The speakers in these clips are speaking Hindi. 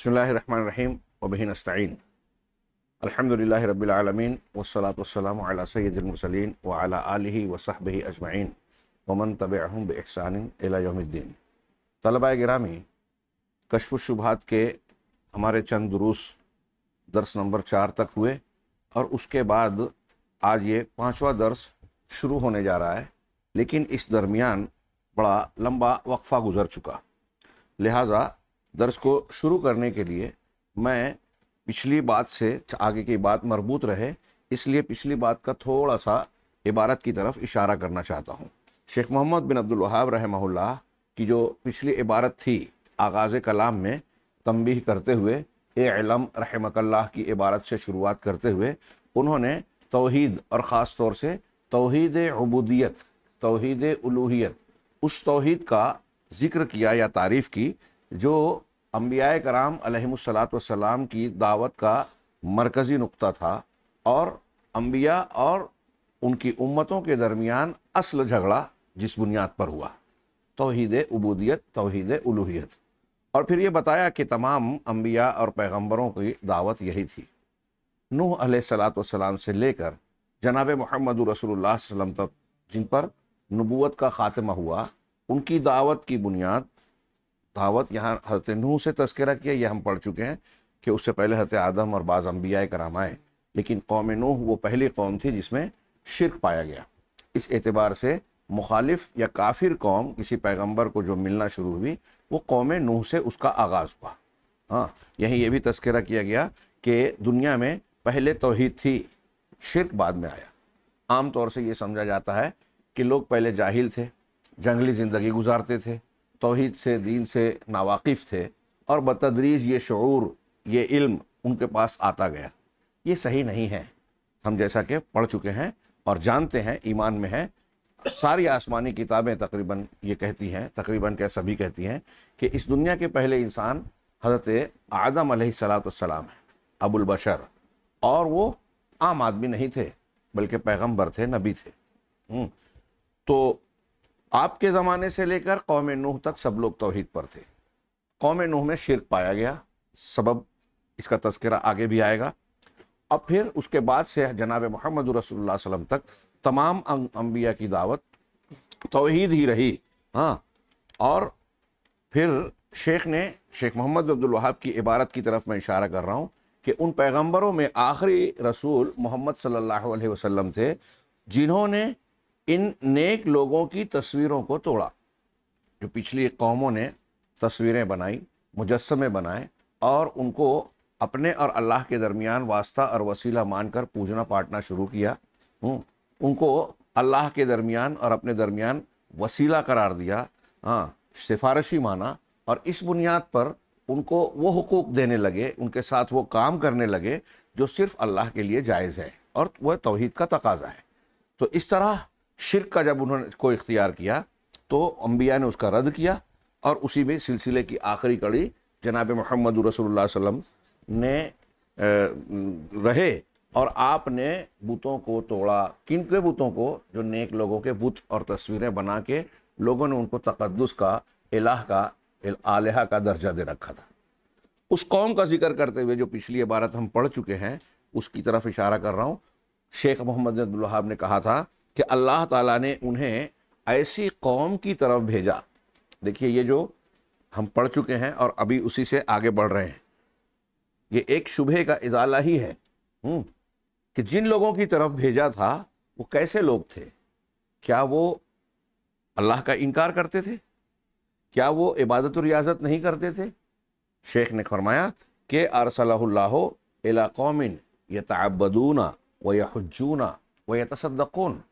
बसमीम अलहमदिल्ल अस्तीन अलहमदिल्ला रबीआलमीन वसलातम सैदमसलिन वली वसहब अजमाइन वमन तब बहसानद्दीन तलबा ग्रामी गिरामी शुभात के हमारे चंद दरूस दर्स नंबर चार तक हुए और उसके बाद आज ये पाँचवा दरस शुरू होने जा रहा है लेकिन इस दरमियान बड़ा लम्बा वक्फ़ा गुज़र चुका लिहाजा दर्ज को शुरू करने के लिए मैं पिछली बात से आगे की बात मरबूत रहे इसलिए पिछली बात का थोड़ा सा इबारत की तरफ इशारा करना चाहता हूँ शेख मोहम्मद बिन अब्दुल वहाब रहमहुल्ला की जो पिछली इबारत थी आगाज़ कलाम में तमबी करते हुए एलम रहमकल्ला की इबारत से शुरुआत करते हुए उन्होंने तोहद और ख़ास तौर से तोहद अबूदियत तोहद उलूहियत उस तोहद का ज़िक्र किया या तारीफ़ की जो अम्बिया कराम अलहमसलाम की दावत का मरकज़ी नुक्ता था और अम्बिया और उनकी उम्मतों के दरमियान असल झगड़ा जिस बुनियाद पर हुआ तोहद उबूदियत तोहद उलूहियत और फिर ये बताया कि तमाम अम्बिया और पैगम्बरों की दावत यही थी नूह सलाम से लेकर जनाब महमद रसोल्ला तक जिन पर नबूत का ख़ात्मा हुआ उनकी दावत की बुनियाद दावत यहाँ हजरत नू से तस्करा किया ये हम पढ़ चुके हैं कि उससे पहले हजरत आदम और बाज़ अम्बिया कराम आए लेकिन कौम नूह वो पहली कौम थी जिसमें शिरक पाया गया इस एतबार से मुखालिफ या काफिर कौम किसी पैगंबर को जो मिलना शुरू हुई वो कौम नूह से उसका आगाज़ हुआ हाँ यहीं ये भी तस्करा किया गया कि दुनिया में पहले तोहद थी शिरक बाद में आया आम तौर से ये समझा जाता है कि लोग पहले जाहिल थे जंगली ज़िंदगी गुजारते थे तोहद से दीन से नावाकिफ़ थे और बतदरीज ये शुरू ये इल्म उनके पास आता गया ये सही नहीं है हम जैसा कि पढ़ चुके हैं और जानते हैं ईमान में है सारी आसमानी किताबें तकरीबन ये कहती हैं तकरीबन क्या सभी कहती हैं कि इस दुनिया के पहले इंसान हज़रत आदम सलाम है अबुलबशर और वो आम आदमी नहीं थे बल्कि पैगंबर थे नबी थे हम्म। तो आपके ज़माने से लेकर कौम नूह तक सब लोग तोहद पर थे कौम नूह में शिरक पाया गया सबब इसका तस्करा आगे भी आएगा अब फिर उसके बाद से जनाब मोहम्मद रसोल्ला तक तमाम अम्बिया अं-, की दावत तोहद ही रही हाँ और फिर शेख ने शेख मोहम्मद अब्दुलवाहाब की इबारत की तरफ मैं इशारा कर रहा हूँ कि उन पैगम्बरों में आखिरी रसूल मोहम्मद सल्लल्लाहु अलैहि वसल्लम थे जिन्होंने इन नेक लोगों की तस्वीरों को तोड़ा जो पिछली कौमों ने तस्वीरें बनाई मुजस्मे बनाए और उनको अपने और अल्लाह के दरमियान वास्ता और वसीला मानकर पूजना पाटना शुरू किया उनको अल्लाह के दरमियान और अपने दरमियान वसीला करार दिया हाँ सिफारशी माना और इस बुनियाद पर उनको वो हकूक देने लगे उनके साथ वो काम करने लगे जो सिर्फ़ अल्लाह के लिए जायज़ है और वह तोहद का तकाजा है तो इस तरह शिरक का जब उन्होंने को इख्तियार किया तो अम्बिया ने उसका रद्द किया और उसी में सिलसिले की आखिरी कड़ी जनाब मोहम्मद रसोल्ला वसम ने रहे और आपने बुतों को तोड़ा किन के बुतों को जो नेक लोगों के बुत और तस्वीरें बना के लोगों ने उनको तकदस का इलाह का आलहा का दर्जा दे रखा था उस कौम का जिक्र करते हुए जो पिछली इबारत हम पढ़ चुके हैं उसकी तरफ इशारा कर रहा हूँ शेख मोहम्मद अब्दुल्हाब ने कहा था कि अल्लाह ताला ने उन्हें ऐसी कौम की तरफ भेजा देखिए ये जो हम पढ़ चुके हैं और अभी उसी से आगे बढ़ रहे हैं ये एक शुभे का इजाला ही है हम्म, कि जिन लोगों की तरफ भेजा था वो कैसे लोग थे क्या वो अल्लाह का इनकार करते थे क्या वो इबादत रियाजत नहीं करते थे शेख ने फरमाया कि अरसल्ला कौमिन तबदूना व हजूना व यतसदकून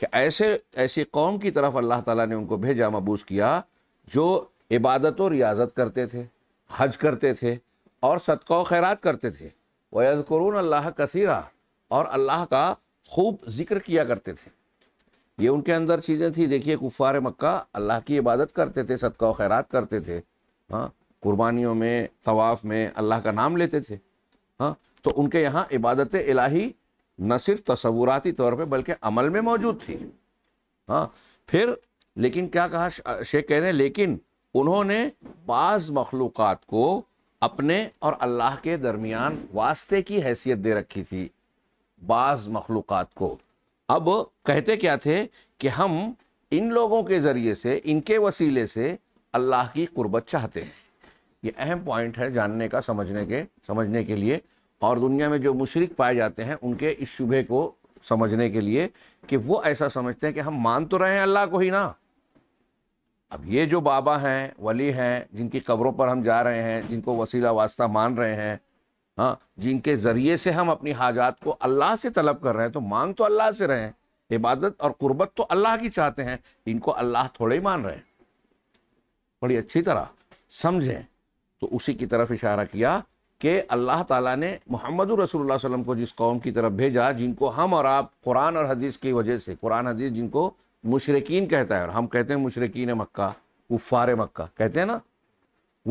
कि ऐसे ऐसी कौम की तरफ अल्लाह ताला ने उनको भेजा मबूस किया जो इबादत और रियाजत करते थे हज करते थे और सदक़ खैरात करते थे वज़करून अल्लाह कसीरा और अल्लाह का खूब जिक्र किया करते थे ये उनके अंदर चीज़ें थी देखिए कुफ़ार मक्का अल्लाह की इबादत करते थे सदक़ खैरात करते थे हाँ कुर्बानियों में तवाफ़ में अल्लाह का नाम लेते थे हाँ तो उनके यहाँ इबादत इलाही न सिर्फ तस्वुराती तौर पे बल्कि अमल में मौजूद थी हाँ फिर लेकिन क्या कहा शेख कह रहे हैं लेकिन उन्होंने बाज़ मखलूक़ को अपने और अल्लाह के दरमियान वास्ते की हैसियत दे रखी थी बाज़ मखलूक़ को अब कहते क्या थे कि हम इन लोगों के ज़रिए से इनके वसीले से अल्लाह की कुर्बत चाहते हैं ये अहम पॉइंट है जानने का समझने के समझने के लिए और दुनिया में जो मुशरक पाए जाते हैं उनके इस शुभे को समझने के लिए कि वो ऐसा समझते हैं कि हम मान तो रहे हैं अल्लाह को ही ना अब ये जो बाबा हैं वली हैं जिनकी कब्रों पर हम जा रहे हैं जिनको वसीला वास्ता मान रहे हैं हाँ जिनके ज़रिए से हम अपनी हाजात को अल्लाह से तलब कर रहे हैं तो मांग तो अल्लाह से रहे हैं इबादत और कुर्बत तो अल्लाह की चाहते हैं इनको अल्लाह थोड़े ही मान रहे हैं बड़ी अच्छी तरह समझें तो उसी की तरफ इशारा किया कि अल्लाह ताला ने मोहम्मद रसूल वसम को जिस कौम की तरफ भेजा जिनको हम और आप कुरान और हदीस की वजह से कुरान हदीस जिनको मुशरकिन कहता है और हम कहते हैं मुशरकिन मक्का कुफ़ार मक्का कहते हैं ना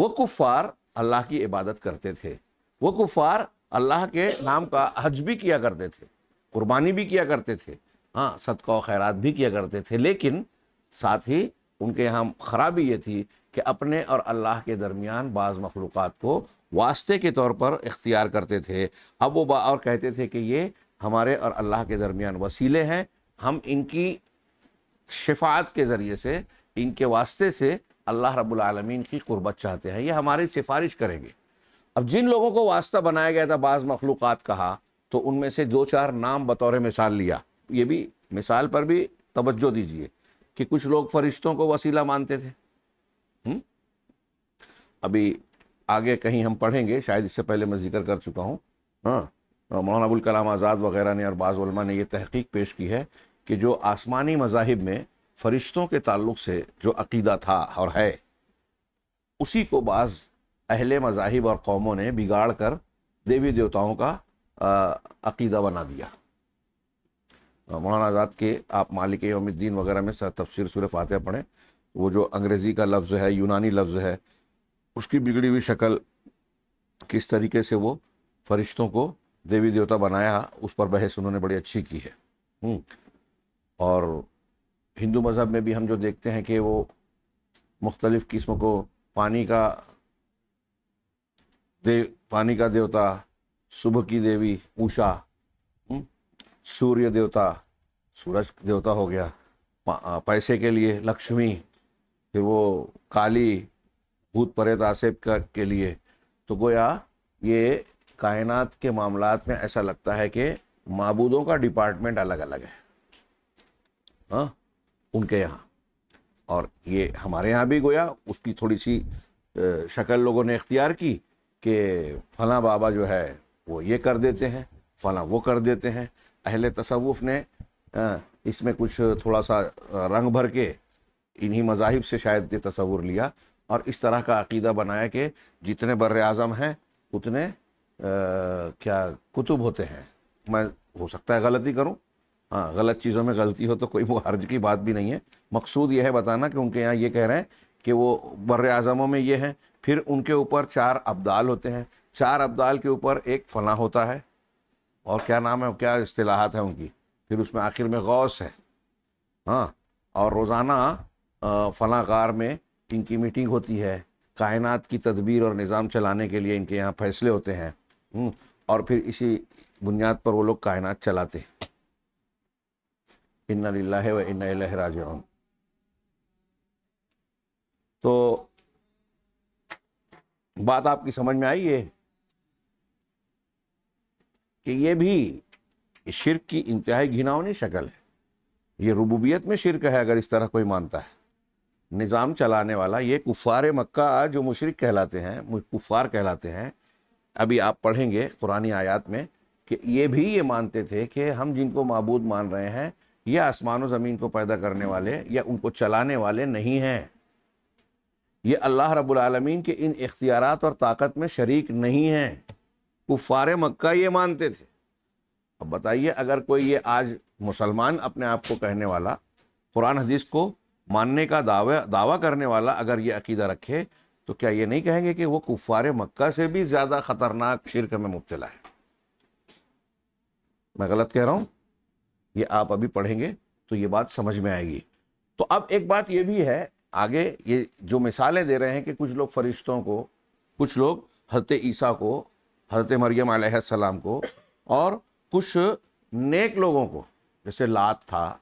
वो कुफ़ार अल्लाह की इबादत करते थे वो कुफ़ार अल्लाह के नाम का हज भी किया करते थे कुर्बानी भी किया करते थे हाँ सदका खैरात भी किया करते थे लेकिन साथ ही उनके यहाँ खराबी ये थी कि अपने और अल्लाह के दरमियान बाज़ मखलूक़ात को वास्ते के तौर पर इख्तियार करते थे अब वो और कहते थे कि ये हमारे और अल्लाह के दरमियान वसीले हैं हम इनकी शिफात के ज़रिए से इनके वास्ते से अल्लाह रबालमीन की क़ुरबत चाहते हैं ये हमारी सिफारिश करेंगे अब जिन लोगों को वास्ता बनाया गया था बाज़ मखलूक़ कहा तो उनमें से दो चार नाम बतौर मिसाल लिया ये भी मिसाल पर भी तवज्जो दीजिए कि कुछ लोग फरिश्तों को वसीला मानते थे हुँ? अभी आगे कहीं हम पढ़ेंगे शायद इससे पहले मैं जिक्र कर चुका हूँ हाँ, हाँ मौलाना अबुल कलाम आज़ाद वगैरह ने और बाज़ा ने यह तहकीक पेश की है कि जो आसमानी मजाहब में फरिश्तों के ताल्लुक से जो अकीदा था और है उसी को बाज़ अहले मजाहब और कौमों ने बिगाड़ कर देवी देवताओं का अकीदा बना दिया हाँ, मौलाना आज़ाद के आप मालिक योमुद्दीन वगैरह में तफसर सूर फातह पढ़ें वो जो अंग्रेज़ी का लफ्ज़ है यूनानी लफ्ज़ है उसकी बिगड़ी हुई शक्ल किस तरीके से वो फरिश्तों को देवी देवता बनाया उस पर बहस उन्होंने बड़ी अच्छी की है हम्म। और हिंदू मज़हब में भी हम जो देखते हैं कि वो मुख्तलिफ़ किस्म को पानी का दे पानी का देवता सुबह की देवी ऊषा हम्म, सूर्य देवता सूरज देवता हो गया पैसे के लिए लक्ष्मी फिर वो काली भूत परेत आसेब का के लिए तो गोया ये कायनात के मामलात में ऐसा लगता है कि मबूदों का डिपार्टमेंट अलग अलग है हाँ उनके यहाँ और ये हमारे यहाँ भी गोया उसकी थोड़ी सी शक्ल लोगों ने इख्तियार की कि फला बाबा जो है वो ये कर देते हैं फला वो कर देते हैं अहल तसवुफ़ ने इसमें कुछ थोड़ा सा रंग भर के इन्हीं मजाहिब से शायद ये तस्वुर लिया और इस तरह का अकीदा बनाया कि जितने बर आज़म हैं उतने आ, क्या कुतुब होते हैं मैं हो सकता है गलती करूं हाँ गलत चीज़ों में गलती हो तो कोई हर्ज की बात भी नहीं है मकसूद यह है बताना कि उनके यहाँ ये कह रहे हैं कि वो बर अज़मों में ये हैं फिर उनके ऊपर चार अबदाल होते हैं चार अबदाल के ऊपर एक फना होता है और क्या नाम है क्या असलाहत है उनकी फिर उसमें आखिर में गौस है हाँ और रोज़ाना फ़लाकार में इनकी मीटिंग होती है कायनात की तदबीर और निज़ाम चलाने के लिए इनके यहाँ फैसले होते हैं हम्म, और फिर इसी बुनियाद पर वो लोग कायनात चलाते हैं इन्ना लिल्लाह व इन्ना राजिऊन तो बात आपकी समझ में आई है कि ये भी शिरक की इंतहाई घिनावनी शक्ल है ये रबूबियत में शिरक है अगर इस तरह कोई मानता है निज़ाम चलाने वाला ये कुफ़ार मक्का जो मुशरक कहलाते हैं कुफ़ार कहलाते हैं अभी आप पढ़ेंगे कुरानी आयात में कि ये भी ये मानते थे कि हम जिनको मबूद मान रहे हैं ये आसमान ज़मीन को पैदा करने वाले या उनको चलाने वाले नहीं हैं ये अल्लाह रबालमीन के इन इख्तियार और ताकत में शरीक नहीं हैं कुफ़ार मक्का ये मानते थे अब बताइए अगर कोई ये आज मुसलमान अपने आप को कहने वाला कुरान हदीस को मानने का दावा दावा करने वाला अगर ये अकीदा रखे तो क्या ये नहीं कहेंगे कि वो कुफार मक्का से भी ज़्यादा ख़तरनाक शिरक में मुबतला है मैं गलत कह रहा हूं ये आप अभी पढ़ेंगे तो ये बात समझ में आएगी तो अब एक बात ये भी है आगे ये जो मिसालें दे रहे हैं कि कुछ लोग फरिश्तों को कुछ लोग हजरत ईसा को हजरत मरियम सलाम को और कुछ नेक लोगों को जैसे लात था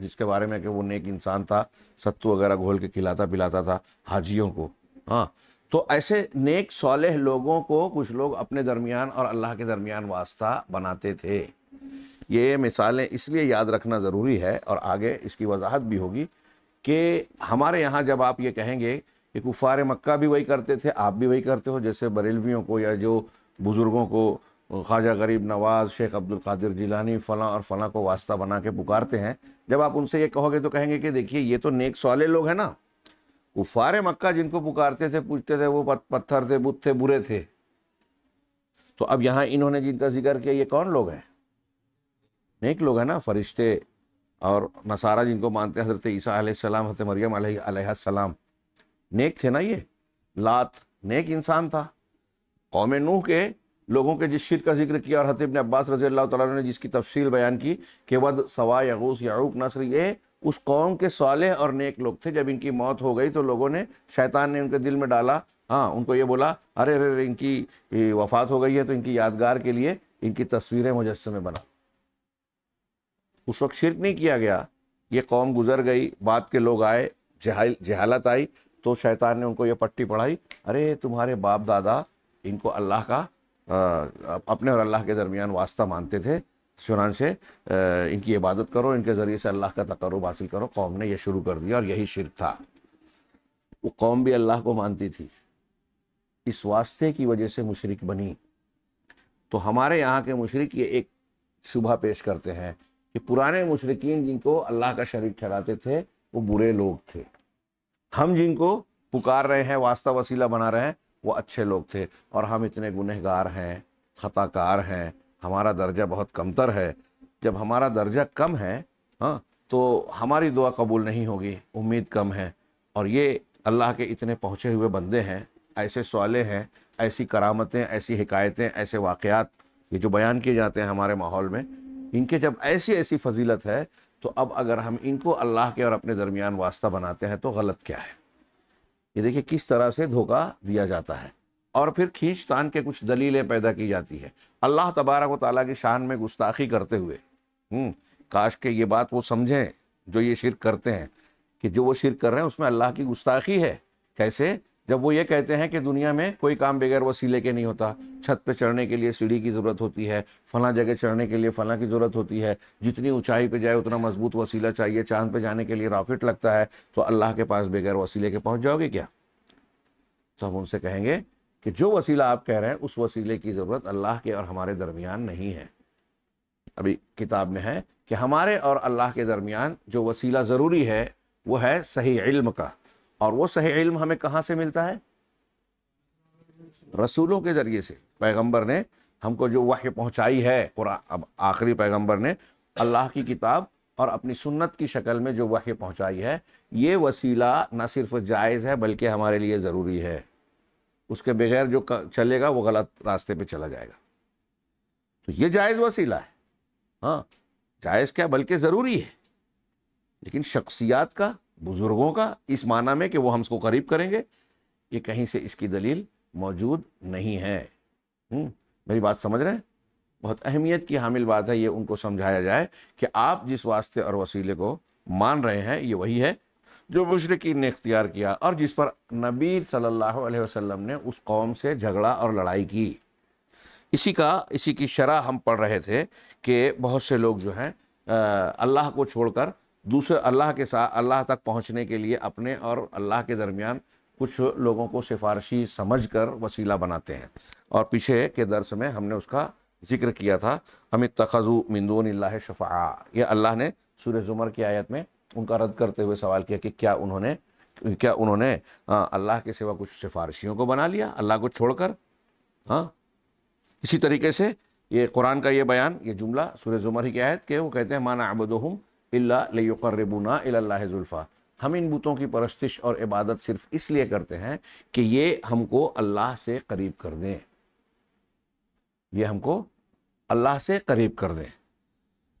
जिसके बारे में कि वो नेक इंसान था सत्तू वगैरह घोल के खिलाता पिलाता था हाजियों को हाँ तो ऐसे नेक सौलह लोगों को कुछ लोग अपने दरमियान और अल्लाह के दरमियान वास्ता बनाते थे ये मिसालें इसलिए याद रखना ज़रूरी है और आगे इसकी वजाहत भी होगी कि हमारे यहाँ जब आप ये कहेंगे कि कुफ़ार मक्का भी वही करते थे आप भी वही करते हो जैसे बरेलवियों को या जो बुज़ुर्गों को ख्वाजा गरीब नवाज़ शेख अब्दुल कादिर जिलानी फ़लाँ और फ़लाँ को वास्ता बना के पुकारते हैं जब आप उनसे ये कहोगे तो कहेंगे कि देखिए ये तो नेक सवाले लोग हैं ना कुफ़ार मक्का जिनको पुकारते थे पूछते थे वो पत्थर थे बुत थे बुरे थे तो अब यहाँ इन्होंने जिनका जिक्र किया ये कौन लोग हैं नेक लोग हैं ना फरिश्ते और नसारा जिनको मानते हैं हज़रत ईसा आसमाम हज़रत मरियम सलाम नेक थे ना ये लात नेक इंसान था कौम नूह के लोगों के जिस शिर का जिक्र किया और हतीब ने अब्बास रजी अल्लाह तला ने जिसकी तफसील बयान की कि वद सवा यगूस यारूक नसर ये उस कौम के सवाले और नेक लोग थे जब इनकी मौत हो गई तो लोगों ने शैतान ने उनके दिल में डाला हाँ उनको ये बोला अरे अरे इनकी वफात हो गई है तो इनकी यादगार के लिए इनकी तस्वीरें मुजस्मे बना उस वक्त शिरक नहीं किया गया ये कौम गुजर गई बाद के लोग आए जहालत आई तो शैतान ने उनको ये पट्टी पढ़ाई अरे तुम्हारे बाप दादा इनको अल्लाह का अपने और अल्लाह के दरमियान वास्ता मानते थे चुनान से इनकी इबादत करो इनके ज़रिए से अल्लाह का तकरब हासिल करो कौम ने यह शुरू कर दिया और यही शिरक था वो कौम भी अल्लाह को मानती थी इस वास्ते की वजह से मुशरक बनी तो हमारे यहाँ के मुशरक ये एक शुबा पेश करते हैं कि पुराने मुशरकिन जिनको अल्लाह का शरीक ठहराते थे वो बुरे लोग थे हम जिनको पुकार रहे हैं वास्ता वसीला बना रहे हैं वो अच्छे लोग थे और हम इतने गुनहगार हैं ख़ताकार हैं हमारा दर्जा बहुत कमतर है जब हमारा दर्जा कम है हाँ तो हमारी दुआ कबूल नहीं होगी उम्मीद कम है और ये अल्लाह के इतने पहुँचे हुए बंदे हैं ऐसे सवाले हैं ऐसी करामतें ऐसी हकायतें ऐसे वाक़ात ये जो बयान किए जाते हैं हमारे माहौल में इनके जब ऐसी ऐसी फजीलत है तो अब अगर हम इनको अल्लाह के और अपने दरमियान वास्ता बनाते हैं तो गलत क्या है ये देखिए किस तरह से धोखा दिया जाता है और फिर खींच तान के कुछ दलीलें पैदा की जाती है अल्लाह तबारक व ताली की शान में गुस्ताखी करते हुए हम्म, काश के ये बात वो समझें जो ये शिरक करते हैं कि जो वो शिरक कर रहे हैं उसमें अल्लाह की गुस्ताखी है कैसे जब वो ये कहते हैं कि दुनिया में कोई काम बगैर वसीले के नहीं होता छत पे चढ़ने के लिए सीढ़ी की ज़रूरत होती है फला जगह चढ़ने के लिए फला की ज़रूरत होती है जितनी ऊंचाई पे जाए उतना मजबूत वसीला चाहिए चांद पे जाने के लिए रॉकेट लगता है तो अल्लाह के पास बगैर वसीले के पहुँच जाओगे क्या तो हम उनसे कहेंगे कि जो वसीला आप कह रहे हैं उस वसीले की ज़रूरत अल्लाह के और हमारे दरमियान नहीं है अभी किताब में है कि हमारे और अल्लाह के दरमियान जो वसीला ज़रूरी है वह है सही इल्म का और वो सही इल्म हमें कहाँ से मिलता है रसूलों के ज़रिए से पैगंबर ने हमको जो वाह्य पहुँचाई है अब आखिरी पैगंबर ने अल्लाह की किताब और अपनी सुन्नत की शक्ल में जो वह पहुँचाई है ये वसीला न सिर्फ जायज़ है बल्कि हमारे लिए ज़रूरी है उसके बगैर जो चलेगा वो गलत रास्ते पे चला जाएगा तो ये जायज़ वसीला है हाँ जायज़ क्या बल्कि ज़रूरी है लेकिन शख्सियात का बुजुर्गों का इस माना में कि वो हमको करीब करेंगे ये कहीं से इसकी दलील मौजूद नहीं है हम्म, मेरी बात समझ रहे हैं बहुत अहमियत की हामिल बात है ये उनको समझाया जाए कि आप जिस वास्ते और वसीले को मान रहे हैं ये वही है जो मुशरकिन ने इख्तियार किया और जिस पर नबी सल्लल्लाहु अलैहि वसल्लम ने उस कौम से झगड़ा और लड़ाई की इसी का इसी की शरह हम पढ़ रहे थे कि बहुत से लोग जो हैं अल्लाह को छोड़कर दूसरे अल्लाह के साथ अल्लाह तक पहुँचने के लिए अपने और अल्लाह के दरमियान कुछ लोगों को सिफारशी समझ कर वसीला बनाते हैं और पीछे के दर्स में हमने उसका जिक्र किया था अमित तखजू मिंदून शफ़ा ये अल्लाह ने सूर्य जुमर की आयत में उनका रद्द करते हुए सवाल किया कि क्या उन्होंने क्या उन्होंने हाँ, अल्लाह के सिवा कुछ सिफारशियों को बना लिया अल्लाह को छोड़कर हाँ इसी तरीके से ये कुरान का ये बयान ये जुमला सूर्य जुमर ही की आयत के वो कहते हैं माना अबदहम अल्लाबुना हम इन बुतों की परस्तिश और इबादत सिर्फ इसलिए करते हैं कि ये हमको अल्लाह से करीब कर दें ये हमको अल्लाह से करीब कर दें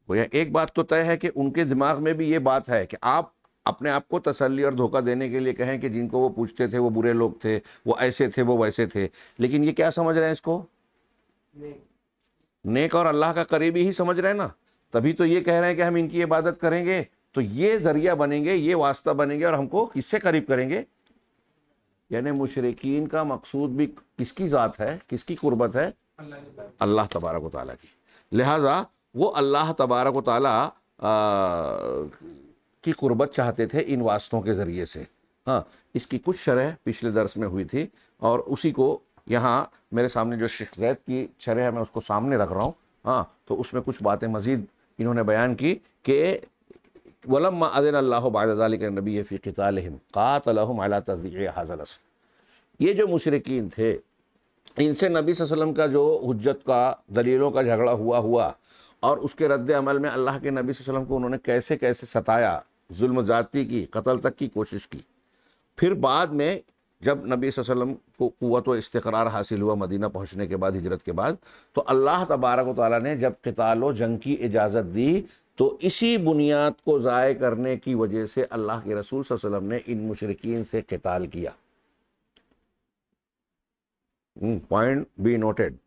गोया एक बात तो तय है कि उनके दिमाग में भी ये बात है कि आप अपने आप को तसल्ली और धोखा देने के लिए कहें कि जिनको वो पूछते थे वो बुरे लोग थे वो ऐसे थे वो वैसे थे लेकिन ये क्या समझ रहे हैं इसको नेक और अल्लाह का करीबी ही समझ रहे हैं ना तभी तो ये कह रहे हैं कि हम इनकी इबादत करेंगे तो ये जरिया बनेंगे ये वास्ता बनेंगे और हमको किससे करीब करेंगे यानी मुशरकिन का मकसूद भी किसकी ज़ात है किसकी कुर्बत है अल्लाह तबारक ताली की लिहाजा वो अल्लाह तबारक वाली की कुर्बत चाहते थे इन वास्तों के ज़रिए से हाँ इसकी कुछ शरह पिछले दर्स में हुई थी और उसी को यहाँ मेरे सामने जो शेख जैद की शरह है मैं उसको सामने रख रहा हूँ हाँ तो उसमें कुछ बातें मज़ीद इन्होंने बयान की कि वलम अदिन नबी फ़ी कतालम क़ातलम अला तज़ी हाजल ये जो मशरकिन थे इनसे नबी वसम का जो हजत का दलीलों का झगड़ा हुआ हुआ और उसके रद्द अमल में अल्लाह के नबी वसम को उन्होंने कैसे कैसे सताया जुल्म ज़ाती की कत्ल तक की कोशिश की फिर बाद में जब नबी वसल्लम को क़वत व इस्तरार हासिल हुआ मदीना पहुंचने के बाद हिजरत के बाद तो अल्लाह तबारक ताली ने जब कताल व जंग की इजाज़त दी तो इसी बुनियाद को ज़ाय करने की वजह से अल्लाह के रसूल वसम ने इन मशरकिन से कताल किया पॉइंट बी नोटेड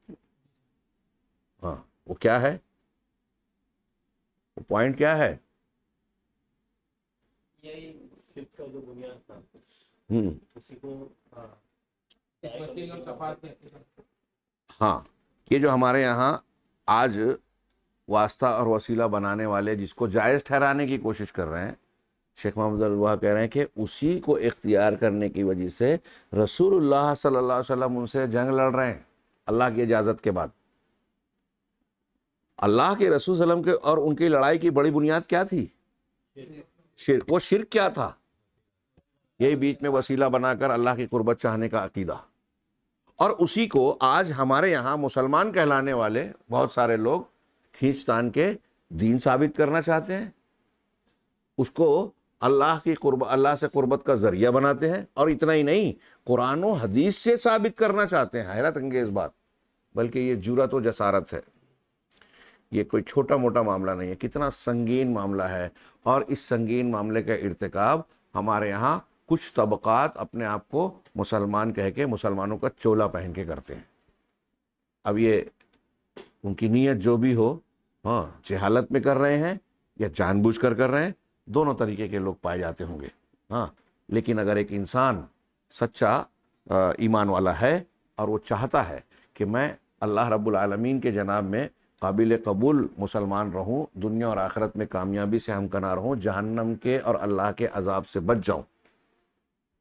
हाँ वो क्या है वो पॉइंट क्या है यही का जो बुनियाद था हम्म। हाँ ये जो हमारे यहाँ आज वास्ता और वसीला बनाने वाले जिसको जायज़ ठहराने की कोशिश कर रहे हैं शेख मोहम्मद कह रहे हैं कि उसी को इख्तियार करने की वजह से रसूलुल्लाह सल्लल्लाहु अलैहि वसल्लम उनसे जंग लड़ रहे हैं अल्लाह की इजाज़त के बाद अल्लाह के रसूल सल्लम के और उनकी लड़ाई की बड़ी बुनियाद क्या थी शिर वो शिर क्या था यही बीच में वसीला बनाकर अल्लाह की कुर्बत चाहने का अकीदा और उसी को आज हमारे यहाँ मुसलमान कहलाने वाले बहुत सारे लोग खींच तान के दीन साबित करना चाहते हैं उसको अल्लाह की कुर्ब अल्लाह से कुर्बत का ज़रिया बनाते हैं और इतना ही नहीं कुरान हदीस से साबित करना चाहते हैं हैरत अंगेज़ बात बल्कि ये जुरत व जसारत है ये कोई छोटा मोटा मामला नहीं है कितना संगीन मामला है और इस संगीन मामले का इरतकब हमारे यहाँ कुछ तबक़ात अपने आप को मुसलमान कह के मुसलमानों का चोला पहन के करते हैं अब ये उनकी नीयत जो भी हो हाँ जहालत में कर रहे हैं या जानबूझ कर कर रहे हैं दोनों तरीके के लोग पाए जाते होंगे हाँ लेकिन अगर एक इंसान सच्चा ईमान वाला है और वो चाहता है कि मैं अल्लाह रब्बुल आलमीन के जनाब में काबिल कबूल मुसलमान रहूं दुनिया और आखरत में कामयाबी से हमकना रहूं जहन्नम के और अल्लाह के अजाब से बच जाऊं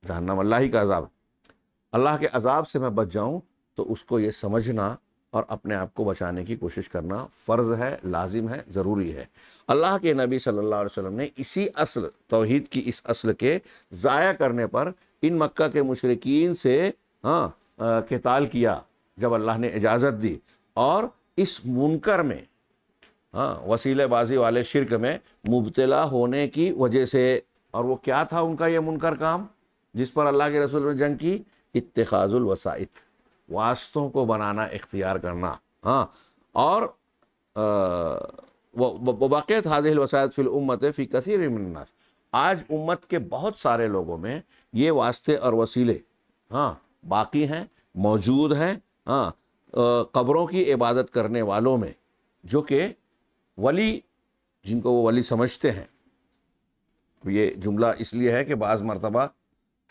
जहनम अल्लाह ही का अजाब है अल्लाह के अजाब से मैं बच जाऊँ तो उसको ये समझना और अपने आप को बचाने की कोशिश करना फ़र्ज़ है लाजिम है ज़रूरी है अल्लाह के नबी सल्लल्लाहु अलैहि वसल्लम ने इसी असल तोहद की इस असल के ज़ाया करने पर इन मक्का के मशरकिन से हाँ कताल किया जब अल्लाह ने इजाज़त दी और इस मुनकर में हाँ वसीलेबाजी वाले शिरक में मुबतला होने की वजह से और वो क्या था उनका ये मुनकर काम जिस पर अल्लाह के रसूल ने जंग की इतखाजुल वसाइत वास्तों को बनाना इख्तियार करना हाँ और वाक़त हाजिल वसायत फिल उम्मत फ़ी कसर मन्नास आज उम्मत के बहुत सारे लोगों में ये वास्ते और वसीले हाँ बाकी हैं मौजूद हैं हाँ कब्रों की इबादत करने वालों में जो कि वली जिनको वो वली समझते हैं ये जुमला इसलिए है कि बाज़ मरतबा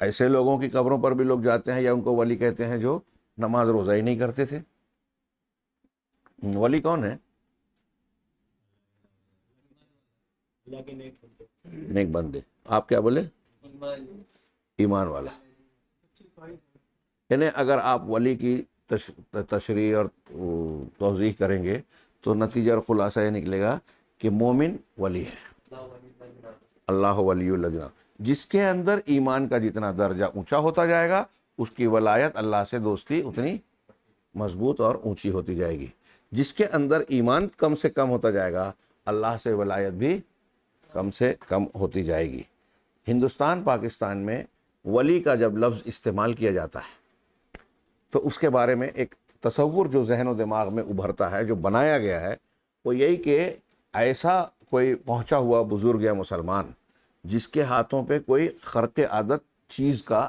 ऐसे लोगों की कब्रों पर भी लोग जाते हैं या उनको वली कहते हैं जो नमाज रोज़ा ही नहीं करते थे वली कौन है नेक बंदे आप क्या बोले ईमान वाला यानी अगर आप वली की तशरी और तोज़ी करेंगे तो नतीजा और ख़ुलासा ये निकलेगा कि मोमिन वली है अल्लाह वलीजना जिसके अंदर ईमान का जितना दर्जा ऊंचा होता जाएगा उसकी वलायत अल्लाह से दोस्ती उतनी मजबूत और ऊंची होती जाएगी जिसके अंदर ईमान कम से कम होता जाएगा अल्लाह से वलायत भी कम से कम होती जाएगी हिंदुस्तान पाकिस्तान में वली का जब लफ्ज़ इस्तेमाल किया जाता है तो उसके बारे में एक तस्वुर जो जहन व दिमाग में उभरता है जो बनाया गया है वो यही कि ऐसा कोई पहुंचा हुआ बुज़ुर्ग या मुसलमान जिसके हाथों पे कोई खरत आदत चीज़ का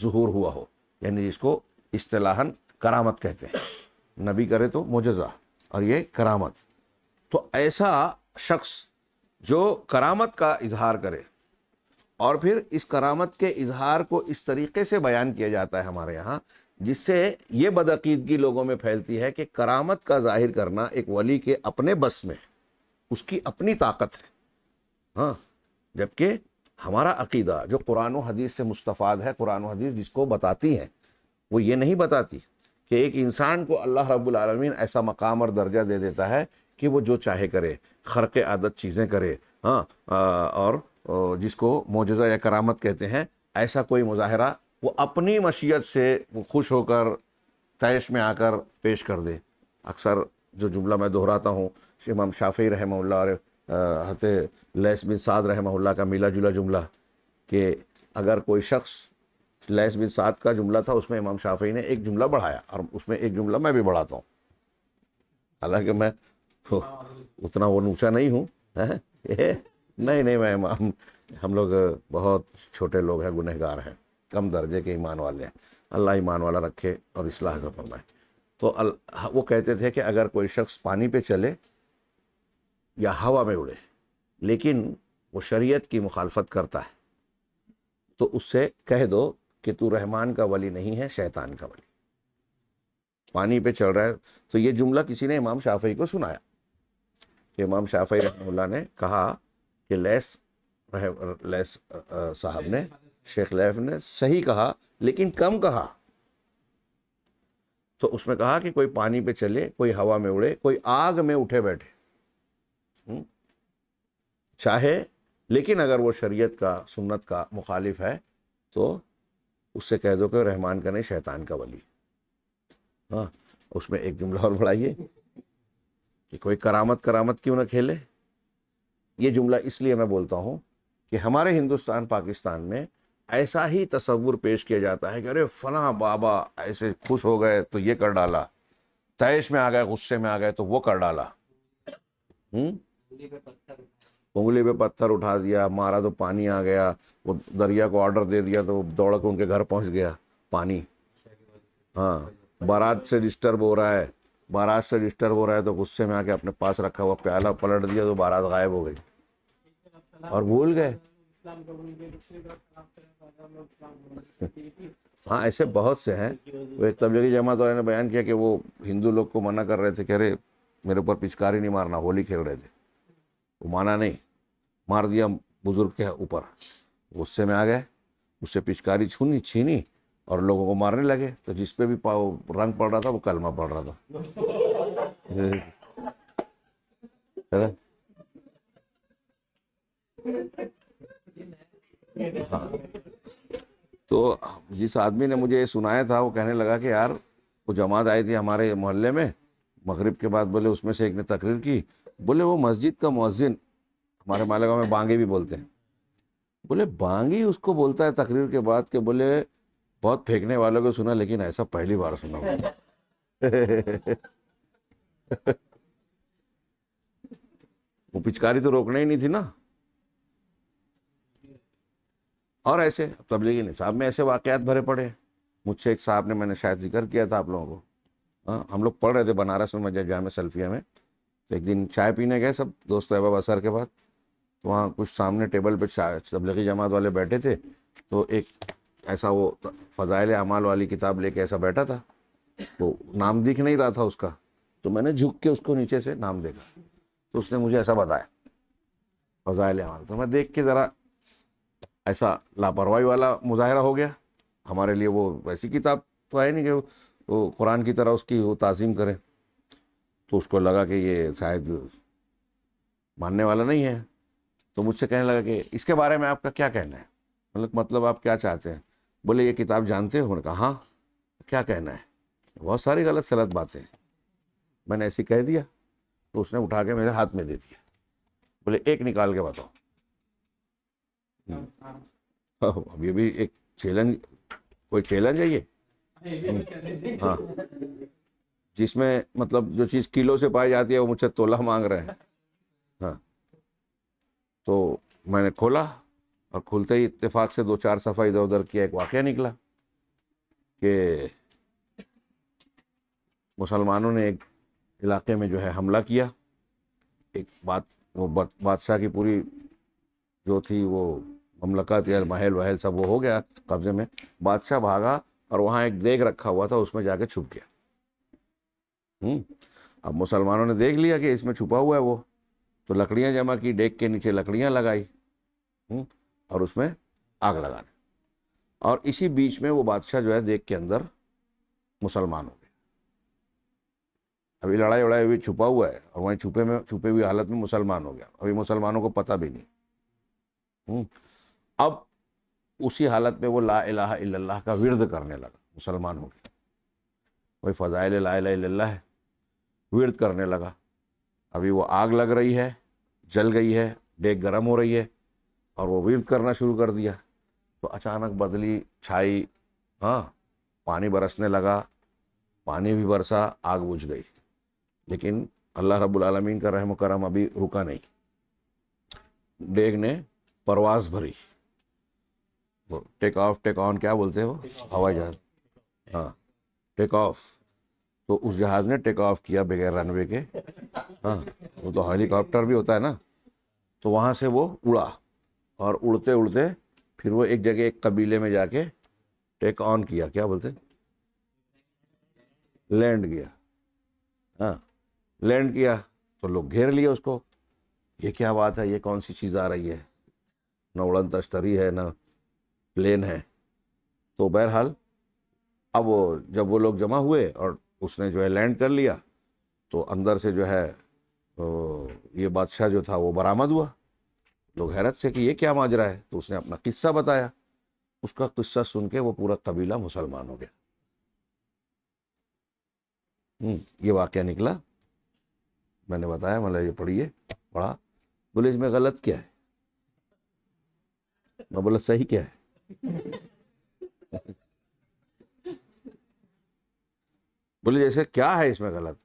जहूर हुआ हो यानी जिसको इस्तलाहन करामत कहते हैं नबी करे तो मुजज़ा और ये करामत तो ऐसा शख्स जो करामत का इजहार करे और फिर इस करामत के इजहार को इस तरीके से बयान किया जाता है हमारे यहाँ जिससे ये बदअकीदगी लोगों में फैलती है कि करामत का जाहिर करना एक वली के अपने बस में है उसकी अपनी ताकत है हाँ जबकि हमारा अकीदा जो कुरान हदीस से मुस्तफ़ाद है कुरान हदीस जिसको बताती हैं वो ये नहीं बताती कि एक इंसान को अल्लाह रबालमीन ऐसा मकाम और दर्जा दे देता है कि वो जो चाहे करे खरक़ आदत चीज़ें करे हाँ और जिसको मोजा या करामत कहते हैं ऐसा कोई मुजाहरा वो अपनी मशीयत से वो खुश होकर तैश में आकर पेश कर दे अक्सर जो जुमला मैं दोहराता हूँ इमाम शाफ़ी रहम और हत लैस बिन साद रहम का मिला जुला जुमला कि अगर कोई शख्स लैस बिन साद का जुमला था उसमें इमाम शाफी ने एक जुमला बढ़ाया और उसमें एक जुमला मैं भी बढ़ाता हूँ हालांकि मैं तो उतना वो नूचा नहीं हूँ नहीं नहीं मैं इमाम हम लोग बहुत छोटे लोग हैं गुनहगार हैं कम दर्जे के ईमान वाले हैं अल्लाह ईमान वाला रखे और इसलाह का फरमाए तो वो कहते थे कि अगर कोई शख्स पानी पे चले या हवा में उड़े लेकिन वो शरीयत की मुखालफत करता है तो उससे कह दो कि तू रहमान का वली नहीं है शैतान का वली पानी पे चल रहा है तो ये जुमला किसी ने इमाम शाफई को सुनाया कि इमाम शाफई रहमुल्ला ने कहा कि लैस रह, लैस साहब ने शेख लैफ ने सही कहा लेकिन कम कहा तो उसमें कहा कि कोई पानी पे चले कोई हवा में उड़े कोई आग में उठे बैठे हम्म? चाहे लेकिन अगर वो शरीयत का सुन्नत का मुखालिफ है तो उससे कह दो कि रहमान का नहीं शैतान का वली हाँ उसमें एक जुमला और बढ़ाइए कि कोई करामत करामत क्यों ना खेले ये जुमला इसलिए मैं बोलता हूँ कि हमारे हिंदुस्तान पाकिस्तान में ऐसा ही तस्वुर पेश किया जाता है कि अरे फला बाबा ऐसे खुश हो गए तो ये कर डाला तैश में आ गए गुस्से में आ गए तो वो कर डाला उंगली पे पत्थर उठा दिया मारा तो पानी आ गया वो दरिया को ऑर्डर दे दिया तो दौड़ के उनके घर पहुंच गया पानी हाँ बारात से डिस्टर्ब हो रहा है बारात से डिस्टर्ब हो रहा है तो गुस्से में आके अपने पास रखा हुआ प्याला पलट दिया तो बारात गायब हो गई और भूल गए हाँ ऐसे बहुत से हैं वो एक तबलीगी जमात वाले ने बयान किया कि वो हिंदू लोग को मना कर रहे थे कह रहे मेरे ऊपर पिचकारी नहीं मारना होली खेल रहे थे वो माना नहीं मार दिया बुजुर्ग के ऊपर गुस्से में आ गए उससे पिचकारी छूनी छीनी और लोगों को मारने लगे तो जिस पे भी रंग पड़ रहा था वो कलमा पड़ रहा था है ना हाँ तो जिस आदमी ने मुझे ये सुनाया था वो कहने लगा कि यार वो जमात आई थी हमारे मोहल्ले में मगरिब के बाद बोले उसमें से एक ने तकरीर की बोले वो मस्जिद का मौजिन हमारे मालेगांव में बांगे भी बोलते हैं बोले बांगी उसको बोलता है तकरीर के बाद के बोले बहुत फेंकने वालों को सुना लेकिन ऐसा पहली बार सुना वो पिचकारी तो रोकना ही नहीं थी ना और ऐसे तबलीगी निसाब में ऐसे वाक़ात भरे पड़े हैं मुझसे एक साहब ने मैंने शायद जिक्र किया था आप लोगों को हाँ हम लोग पढ़ रहे थे बनारस में मजा जाम सेल्फिया में तो एक दिन चाय पीने गए सब दोस्त अहबाब असर के बाद तो वहाँ कुछ सामने टेबल पर तबलीगी जमात वाले बैठे थे तो एक ऐसा वो फ़जाइल अमाल वाली किताब लेके ऐसा बैठा था तो नाम दिख नहीं रहा था उसका तो मैंने झुक के उसको नीचे से नाम देखा तो उसने मुझे ऐसा बताया फ़जाइल अमाल तो मैं देख के ज़रा ऐसा लापरवाही वाला मुजाहरा हो गया हमारे लिए वो वैसी किताब तो है नहीं कि वो कुरान की तरह उसकी वो तज़ीम करें तो उसको लगा कि ये शायद मानने वाला नहीं है तो मुझसे कहने लगा कि इसके बारे में आपका क्या कहना है मतलब मतलब आप क्या चाहते हैं बोले ये किताब जानते हो उन्होंने कहा हाँ क्या कहना है बहुत सारी गलत सलत बातें मैंने ऐसी कह दिया तो उसने उठा के मेरे हाथ में दे दिया बोले एक निकाल के बताओ हम्म। हाँ। अब हाँ, ये भी एक चैलेंज कोई चैलेंज है ये हाँ जिसमें मतलब जो चीज़ किलो से पाई जाती है वो मुझसे तोला मांग रहे हैं हाँ तो मैंने खोला और खुलते ही इत्तेफाक से दो चार सफ़ा इधर उधर किया एक वाक़ निकला कि मुसलमानों ने एक इलाके में जो है हमला किया एक बात वो बादशाह की पूरी जो थी वो ममलकत या महल वहल सब वो हो गया कब्जे में बादशाह भागा और वहाँ एक देख रखा हुआ था उसमें जाके छुप गया हम्म, अब मुसलमानों ने देख लिया कि इसमें छुपा हुआ है वो तो लकड़ियाँ जमा की डेक के नीचे लकड़ियाँ लगाई हम्म, और उसमें आग लगाने और इसी बीच में वो बादशाह जो है देख के अंदर मुसलमान हो गए अभी लड़ाई वड़ाई अभी छुपा हुआ है और वहीं छुपे में छुपे हुई हालत में मुसलमान हो गया अभी मुसलमानों को पता भी नहीं हम्म, अब उसी हालत में वो ला इलाहा का विरद करने लगा मुसलमान हो गया वही फ़ज़ाइल ला इलाहा है विरद करने लगा अभी वो आग लग रही है जल गई है डेग गर्म हो रही है और वो विरद करना शुरू कर दिया तो अचानक बदली छाई हाँ पानी बरसने लगा पानी भी बरसा आग बुझ गई लेकिन अल्लाह रब्बुल आलमीन का रहम करम अभी रुका नहीं डेग ने परवाज़ भरी टेक ऑफ टेक ऑन क्या बोलते हो हवाई जहाज हाँ टेक ऑफ तो उस जहाज़ ने टेक ऑफ किया बगैर रनवे के हाँ वो तो हेलीकॉप्टर भी होता है ना तो वहाँ से वो उड़ा और उड़ते उड़ते फिर वो एक जगह एक कबीले में जाके टेक ऑन किया क्या बोलते लैंड किया हाँ लैंड किया तो लोग घेर लिए उसको ये क्या बात है ये कौन सी चीज़ आ रही है ना उड़न तश्तरी है ना प्लेन है तो बहरहाल अब वो जब वो लोग जमा हुए और उसने जो है लैंड कर लिया तो अंदर से जो है तो ये बादशाह जो था वो बरामद हुआ लोग हैरत से कि ये क्या माजरा है तो उसने अपना किस्सा बताया उसका किस्सा सुन के वो पूरा कबीला मुसलमान हो गया हम्म, ये वाक्य निकला मैंने बताया मतलब ये पढ़िए पढ़ा बोले इसमें गलत क्या है मैं बोला सही क्या है बोले जैसे क्या है इसमें गलत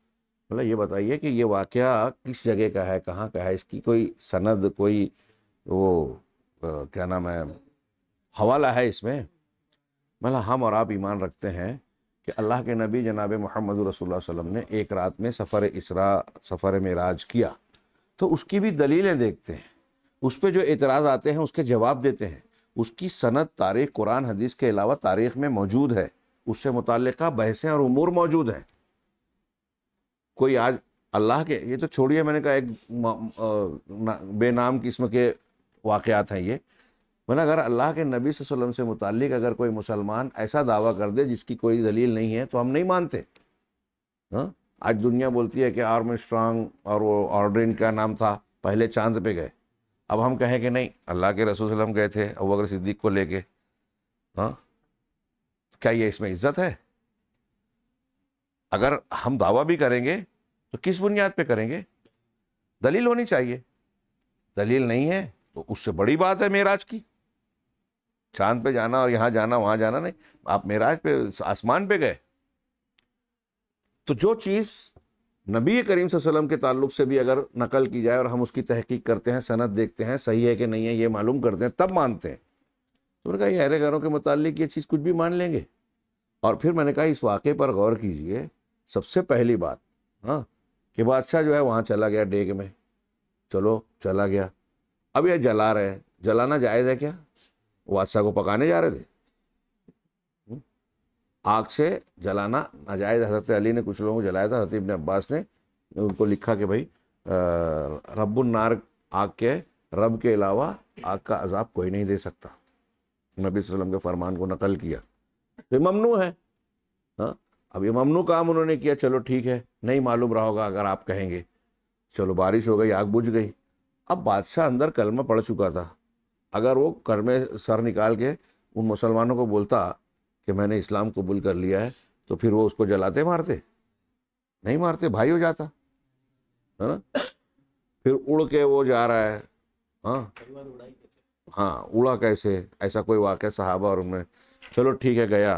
बोला ये बताइए कि ये वाक़ा किस जगह का है कहाँ का है इसकी कोई सनद कोई वो आ, क्या नाम है हवाला है इसमें मतलब हम और आप ईमान रखते हैं कि अल्लाह के नबी जनाब मोहम्मद वसलम ने एक रात में सफ़र इसरा सफ़र मराज किया तो उसकी भी दलीलें देखते हैं उस पर जो एतराज़ आते हैं उसके जवाब देते हैं उसकी सनत तारीख कुरान हदीस के अलावा तारीख में मौजूद है उससे मुतल बहसें और उमूर मौजूद हैं कोई आज अल्लाह के ये तो छोड़िए मैंने कहा एक बेनाम किस्म के वाक़ात हैं ये मैंने अगर अल्लाह के नबी वसल्लम से मुतक अगर कोई मुसलमान ऐसा दावा कर दे जिसकी कोई दलील नहीं है तो हम नहीं मानते हाँ आज दुनिया बोलती है कि आर्म स्ट्रांग और वो ऑर्डरिन का नाम था पहले चांद पे गए अब हम कहें कि नहीं अल्लाह के रसूल वसल्लम गए थे अब अगर सिद्दीक को लेके हाँ तो क्या ये इसमें इज्जत है अगर हम दावा भी करेंगे तो किस बुनियाद पे करेंगे दलील होनी चाहिए दलील नहीं है तो उससे बड़ी बात है मेराज की चांद पे जाना और यहाँ जाना वहाँ जाना नहीं आप मेराज पे आसमान पे गए तो जो चीज़ नबी करीम वसल्लम के ताल्लुक से भी अगर नकल की जाए और हम उसकी तहकीक करते हैं सनत देखते हैं सही है कि नहीं है ये मालूम करते हैं तब मानते हैं तो मैंने कहा अहरे घरों के मुतालिक ये चीज़ कुछ भी मान लेंगे और फिर मैंने कहा इस वाक़े पर गौर कीजिए सबसे पहली बात हाँ कि बादशाह जो है वहाँ चला गया डेग में चलो चला गया अब यह जला रहे हैं जलाना जायज़ है क्या बादशाह को पकाने जा रहे थे आग से जलाना नाजायज़ हज़रत अली ने कुछ लोगों को जलाया था हजरत इबन अब्बास ने उनको लिखा कि भाई रब्बुलनार आग के रब के अलावा आग का अजाब कोई नहीं दे सकता नबी वसल्लम के फरमान को नकल किया तो ये ममनू है हाँ अब ये ममनू काम उन्होंने किया चलो ठीक है नहीं मालूम रहा होगा अगर आप कहेंगे चलो बारिश हो गई आग बुझ गई अब बादशाह अंदर कलमा पड़ चुका था अगर वो कर में सर निकाल के उन मुसलमानों को बोलता कि मैंने इस्लाम कबूल कर लिया है तो फिर वो उसको जलाते मारते नहीं मारते भाई हो जाता है ना फिर उड़ के वो जा रहा है हाँ हाँ उड़ा कैसे ऐसा कोई वाक़ सहाबा और उनमें चलो ठीक है गया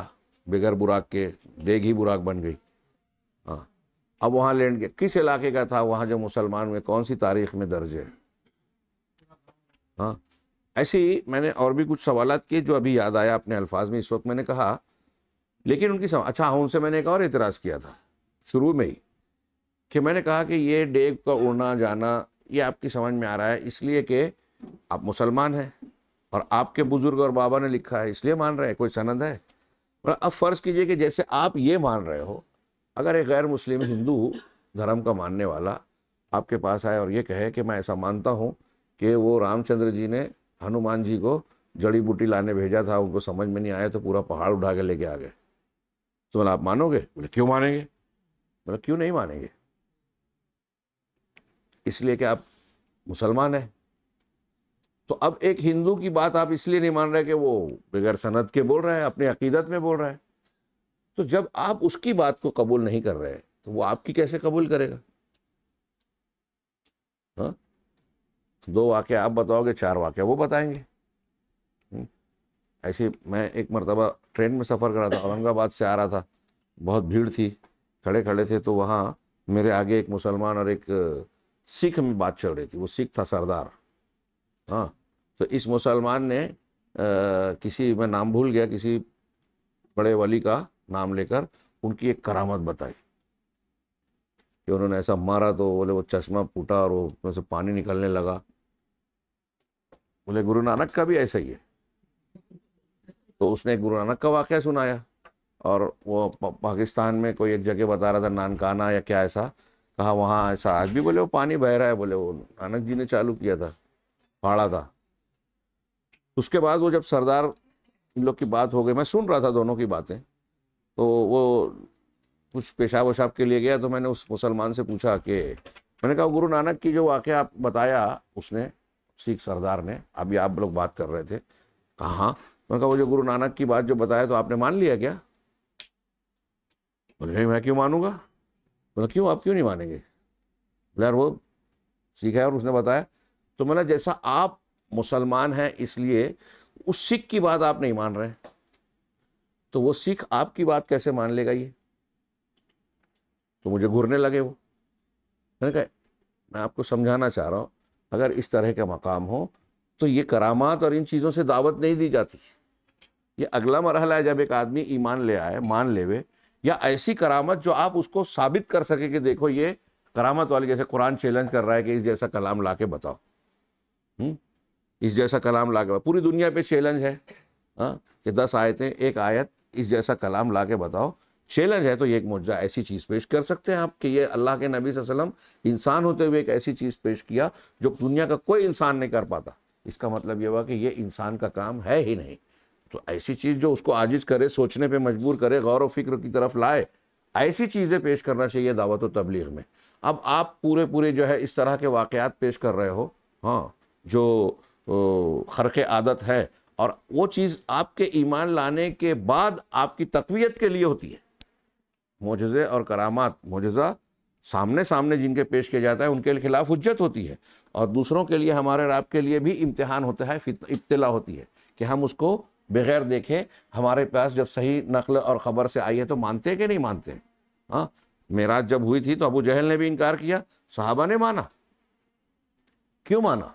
बगैर बुराक के देग ही बुराक बन गई हाँ अब वहाँ लैंड गया किस इलाके का था वहाँ जो मुसलमान में कौन सी तारीख में दर्ज है हाँ ऐसे ही मैंने और भी कुछ सवाल किए जो अभी याद आया अपने अल्फाज में इस वक्त मैंने कहा लेकिन उनकी सम... अच्छा हाँ उनसे मैंने एक और एतराज़ किया था शुरू में ही कि मैंने कहा कि ये डेग का उड़ना जाना ये आपकी समझ में आ रहा है इसलिए कि आप मुसलमान हैं और आपके बुज़ुर्ग और बाबा ने लिखा है इसलिए मान रहे हैं कोई सनद है मतलब अब फ़र्ज़ कीजिए कि जैसे आप ये मान रहे हो अगर एक गैर मुस्लिम हिंदू धर्म का मानने वाला आपके पास आए और ये कहे कि मैं ऐसा मानता हूँ कि वो रामचंद्र जी ने हनुमान जी को जड़ी बूटी लाने भेजा था उनको समझ में नहीं आया तो पूरा पहाड़ उठा के लेके आ गए तो बोला आप मानोगे बोले क्यों मानेंगे बोला क्यों नहीं मानेंगे इसलिए कि आप मुसलमान हैं तो अब एक हिंदू की बात आप इसलिए नहीं मान रहे कि वो बगैर सनत के बोल रहा है अपने अकीदत में बोल रहा है तो जब आप उसकी बात को कबूल नहीं कर रहे तो वो आपकी कैसे कबूल करेगा हाँ दो वाक्य आप बताओगे चार वाक्य वो बताएंगे हम्म। ऐसे मैं एक मरतबा ट्रेन में सफ़र कर रहा था औरंगाबाद से आ रहा था बहुत भीड़ थी खड़े खड़े थे तो वहाँ मेरे आगे एक मुसलमान और एक सिख में बात चल रही थी वो सिख था सरदार हाँ तो इस मुसलमान ने आ, किसी मैं नाम भूल गया किसी बड़े वली का नाम लेकर उनकी एक करामत बताई उन्होंने ऐसा मारा तो बोले वो चश्मा फूटा और वो उसमें से पानी निकलने लगा बोले गुरु नानक का भी ऐसा ही है तो उसने गुरु नानक का वाक्य सुनाया और वो पाकिस्तान में कोई एक जगह बता रहा था नानकाना या क्या ऐसा कहा वहाँ ऐसा आज भी बोले वो पानी बह रहा है बोले वो नानक जी ने चालू किया था फाड़ा था उसके बाद वो जब सरदार लोग की बात हो गई मैं सुन रहा था दोनों की बातें तो वो कुछ पेशाब वेशाब के लिए गया तो मैंने उस मुसलमान से पूछा कि मैंने कहा गुरु नानक की जो वाक़ आप बताया उसने सिख सरदार ने अभी आप लोग बात कर रहे थे कहा हाँ। मैंने कहा वो जो गुरु नानक की बात जो बताया तो आपने मान लिया क्या बोले मैं क्यों मानूंगा बोला क्यों आप क्यों नहीं मानेंगे बोले यार वो सिख है और उसने बताया तो मैंने जैसा आप मुसलमान हैं इसलिए उस सिख की बात आप नहीं मान रहे तो वो सिख आपकी बात कैसे मान लेगा ये तो मुझे घूरने लगे वो मैंने कहा मैं आपको समझाना चाह रहा हूँ अगर इस तरह का मकाम हो तो ये करामात और इन चीज़ों से दावत नहीं दी जाती ये अगला मरहला है जब एक आदमी ईमान ले आए मान लेवे या ऐसी करामत जो आप उसको साबित कर सके कि देखो ये करामत वाली जैसे कुरान चैलेंज कर रहा है कि इस जैसा कलाम ला के बताओ हुँ? हम्म? इस जैसा कलाम ला के पूरी दुनिया पे चैलेंज है हाँ कि दस आयतें एक आयत इस जैसा कलाम ला के बताओ चैलेंज है तो ये एक मुआवजा ऐसी चीज़ पेश कर सकते हैं आप कि ये अल्लाह के नबी वसम इंसान होते हुए एक ऐसी चीज़ पेश किया जो दुनिया का कोई इंसान नहीं कर पाता इसका मतलब ये हुआ कि ये इंसान का काम है ही नहीं तो ऐसी चीज़ जो उसको आजिज करे सोचने पर मजबूर करे गौर व फिक्र की तरफ लाए ऐसी चीज़ें पेश करना चाहिए दावत व तबलीग में अब आप पूरे पूरे जो है इस तरह के वाक़ात पेश कर रहे हो हाँ जो खरक़ आदत है और वो चीज़ आपके ईमान लाने के बाद आपकी तकवीत के लिए होती है मोजे और करामात मोजा सामने सामने जिनके पेश किया जाता है उनके खिलाफ हजत होती है और दूसरों के लिए हमारे और आपके लिए भी इम्तहान होता है इब्तला होती है कि हम उसको बगैर देखें हमारे पास जब सही नकल और ख़बर से आई है तो मानते हैं कि नहीं मानते हाँ मेराज जब हुई थी तो अबू जहल ने भी इनकार किया साहबा ने माना क्यों माना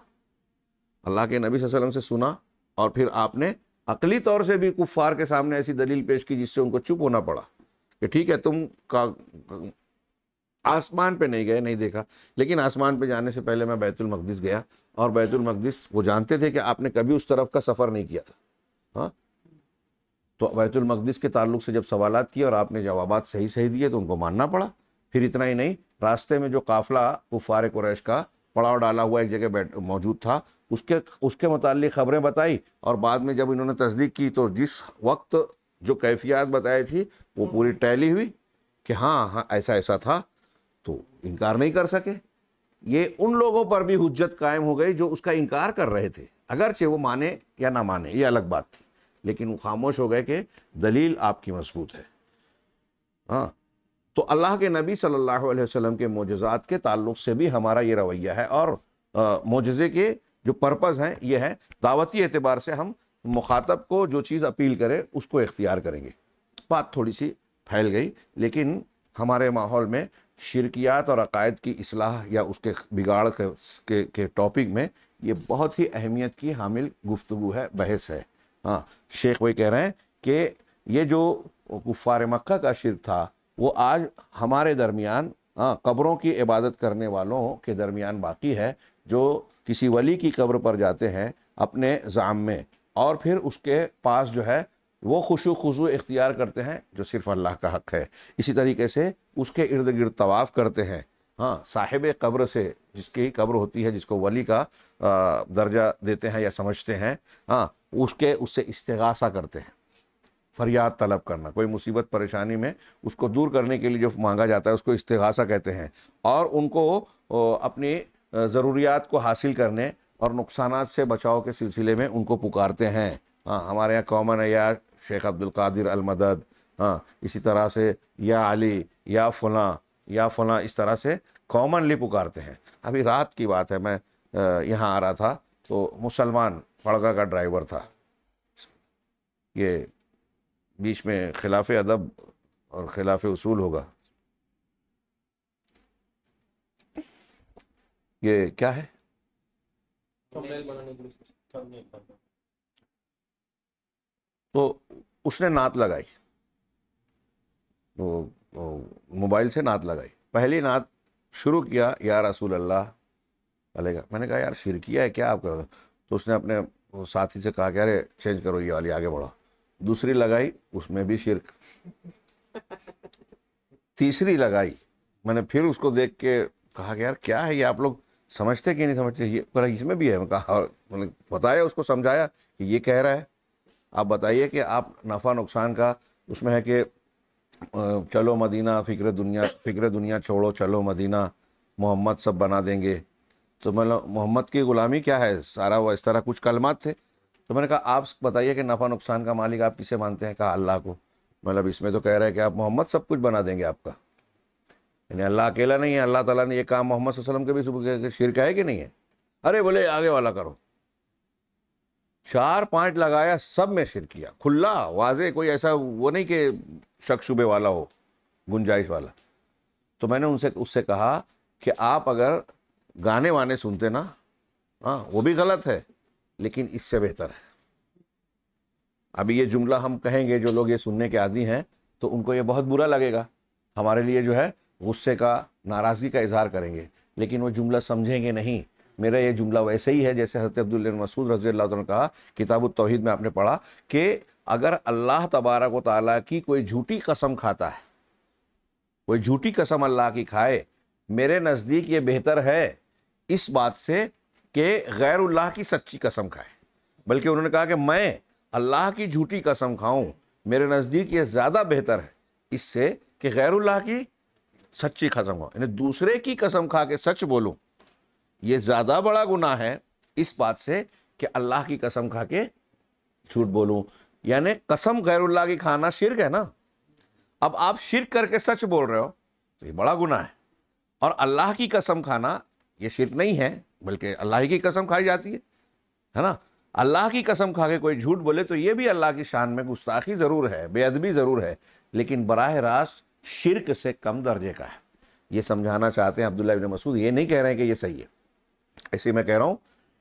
अल्लाह के नबी वसलम से सुना और फिर आपने अकली तौर से भी कुफ़ार के सामने ऐसी दलील पेश की जिससे उनको चुप होना पड़ा कि ठीक है तुम का आसमान पे नहीं गए नहीं देखा लेकिन आसमान पे जाने से पहले मैं बैतुल मकदस गया और बैतुल मकदस वो जानते थे कि आपने कभी उस तरफ का सफ़र नहीं किया था हाँ तो बैतुल मकदस के ताल्लुक से जब सवाल किए और आपने जवाब सही सही दिए तो उनको मानना पड़ा फिर इतना ही नहीं रास्ते में जो काफिला कुफ़ार कुरैश का पड़ाव डाला हुआ एक जगह मौजूद था उसके उसके मुतालिक खबरें बताई और बाद में जब इन्होंने तस्दीक की तो जिस वक्त जो कैफियात बताई थी वो हम्म। पूरी टैली हुई कि हाँ हाँ ऐसा ऐसा था तो इनकार नहीं कर सके ये उन लोगों पर भी हुज्जत कायम हो गई जो उसका इनकार कर रहे थे अगरचे वो माने या ना माने ये अलग बात थी लेकिन वो खामोश हो गए कि दलील आपकी मजबूत है हाँ तो अल्लाह के नबी सल्लल्लाहु अलैहि वसल्लम के मुजज़ात के ताल्लुक से भी हमारा ये रवैया है और मुजजे के जो पर्पज़ हैं ये है दावती एतबार से हम मुखातब को जो चीज़ अपील करे उसको इख्तियार करेंगे बात थोड़ी सी फैल गई लेकिन हमारे माहौल में शिरकियात और अकायद की असलाह या उसके बिगाड़ के, के, के टॉपिक में ये बहुत ही अहमियत की हामिल गुफ्तु है बहस है हाँ शेख वही कह रहे हैं कि ये जो कुफ़ार मक्का का शिरक था वो आज हमारे दरमियान हाँ कब्रों की इबादत करने वालों के दरमियान बाकी है जो किसी वली की कब्र पर जाते हैं अपने जाम में और फिर उसके पास जो है वो खुशु खुशु इख्तियार करते हैं जो सिर्फ अल्लाह का हक है इसी तरीके से उसके इर्द गिर्द तवाफ़ करते हैं हाँ साहिब कब्र से जिसकी कब्र होती है जिसको वली का दर्जा देते हैं या समझते हैं हाँ उसके उससे इस्तगासा करते हैं फरियाद तलब करना कोई मुसीबत परेशानी में उसको दूर करने के लिए जो मांगा जाता है उसको इस्तगासा कहते हैं और उनको अपनी ज़रूरियात को हासिल करने और नुकसान से बचाव के सिलसिले में उनको पुकारते हैं हाँ हमारे यहाँ कॉमन है या शेख अब्दुल कादिर अलमदद हाँ इसी तरह से या अली या फलाँ या फलां इस तरह से कॉमनली पुकारते हैं अभी रात की बात है मैं यहाँ आ रहा था तो मुसलमान पड़गा का ड्राइवर था ये बीच में खिलाफ अदब और खिलाफ उसूल होगा ये क्या है तो उसने नात लगाई वो तो, तो मोबाइल से नात लगाई पहली नात शुरू किया या रसूल अल्लाह अलेगा मैंने कहा यार शिर किया है क्या आप कर दो तो उसने अपने साथी से कहा कि अरे चेंज करो ये वाली आगे बढ़ो दूसरी लगाई उसमें भी शिरक तीसरी लगाई मैंने फिर उसको देख के कहा कि यार क्या है ये आप लोग समझते कि नहीं समझते ये कहा इसमें भी है कहा मैंने बताया उसको समझाया कि ये कह रहा है आप बताइए कि आप नफ़ा नुकसान का उसमें है कि चलो मदीना फ़िक्र दुनिया फ़िक्र दुनिया छोड़ो चलो मदीना मोहम्मद सब बना देंगे तो मतलब मोहम्मद की ग़ुलामी क्या है सारा वो इस तरह कुछ कलमात थे तो मैंने कहा आप बताइए कि नफ़ा नुकसान का मालिक आप किसे मानते हैं कहा अल्लाह को मतलब इसमें तो कह रहा है कि आप मोहम्मद सब कुछ बना देंगे आपका यानी अल्लाह अकेला नहीं है अल्लाह ताला ने ये काम मोहम्मद वसलम के भी शिरक है कि नहीं है अरे बोले आगे वाला करो चार पांच लगाया सब में शिर किया खुला वाजे कोई ऐसा वो नहीं कि शक शुबे वाला हो गुंजाइश वाला तो मैंने उनसे उससे कहा कि आप अगर गाने वाने सुनते ना हाँ वो भी गलत है लेकिन इससे बेहतर है अभी ये जुमला हम कहेंगे जो लोग ये सुनने के आदि हैं तो उनको ये बहुत बुरा लगेगा हमारे लिए जो है गुस्से का नाराज़गी का इजहार करेंगे लेकिन वो जुमला समझेंगे नहीं मेरा ये जुमला वैसे ही है जैसे हज़रत अब्दुल मसूद रजी अल्लाह ने कहा किताब तोहहीद में आपने पढ़ा कि अगर अल्लाह तबारक व ताली की कोई झूठी कसम खाता है कोई झूठी कसम अल्लाह की खाए मेरे नज़दीक ये बेहतर है इस बात से कि गैर अल्लाह की सच्ची कसम खाए बल्कि उन्होंने कहा कि मैं अल्लाह की झूठी कसम खाऊं मेरे नज़दीक ये ज़्यादा बेहतर है इससे कि गैर अल्लाह की सच्ची कसम हो यानी दूसरे की कसम खा के सच बोलो ये ज़्यादा बड़ा गुना है इस बात से कि अल्लाह की कसम खा के झूठ बोलूँ यानी कसम गैरुल्लाह की खाना शिरक है ना अब आप शिरक करके सच बोल रहे हो तो ये बड़ा गुना है और अल्लाह की कसम खाना ये शिरक नहीं है बल्कि अल्लाह की कसम खाई जाती है है ना अल्लाह की कसम खा के कोई झूठ बोले तो ये भी अल्लाह की शान में गुस्ताखी ज़रूर है बेअदबी ज़रूर है लेकिन बरह रास्त शिरक से कम दर्जे का है ये समझाना चाहते हैं अब्दुल्ला इबन मसूद ये नहीं कह रहे हैं कि ये सही है ऐसे मैं कह रहा हूँ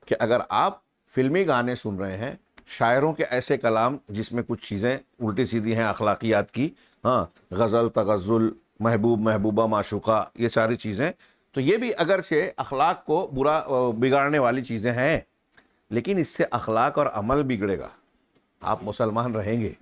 कि अगर आप फिल्मी गाने सुन रहे हैं शायरों के ऐसे कलाम जिसमें कुछ चीज़ें उल्टी सीधी हैं अखलाकियात की हाँ गज़ल तगज़ुल महबूब महबूबा माशुका ये सारी चीज़ें तो ये भी अगरचे अखलाक को बुरा बिगाड़ने वाली चीज़ें हैं लेकिन इससे अखलाक और अमल बिगड़ेगा आप मुसलमान रहेंगे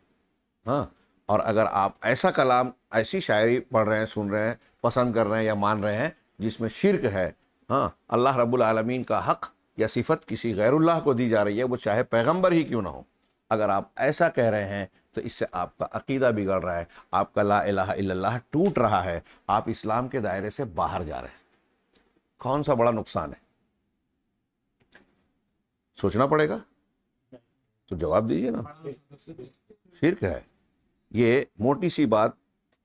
हाँ और अगर आप ऐसा कलाम ऐसी शायरी पढ़ रहे हैं सुन रहे हैं पसंद कर रहे हैं या मान रहे हैं जिसमें शिरक है हाँ अल्लाह रब्बुल आलमीन का हक़ या सिफत किसी गैरुल्लाह को दी जा रही है वो चाहे पैगंबर ही क्यों ना हो अगर आप ऐसा कह रहे हैं तो इससे आपका अकीदा बिगड़ रहा है आपका ला इलाहा टूट रहा है आप इस्लाम के दायरे से बाहर जा रहे हैं कौन सा बड़ा नुकसान है सोचना पड़ेगा तो जवाब दीजिए ना शिरक है ये मोटी सी बात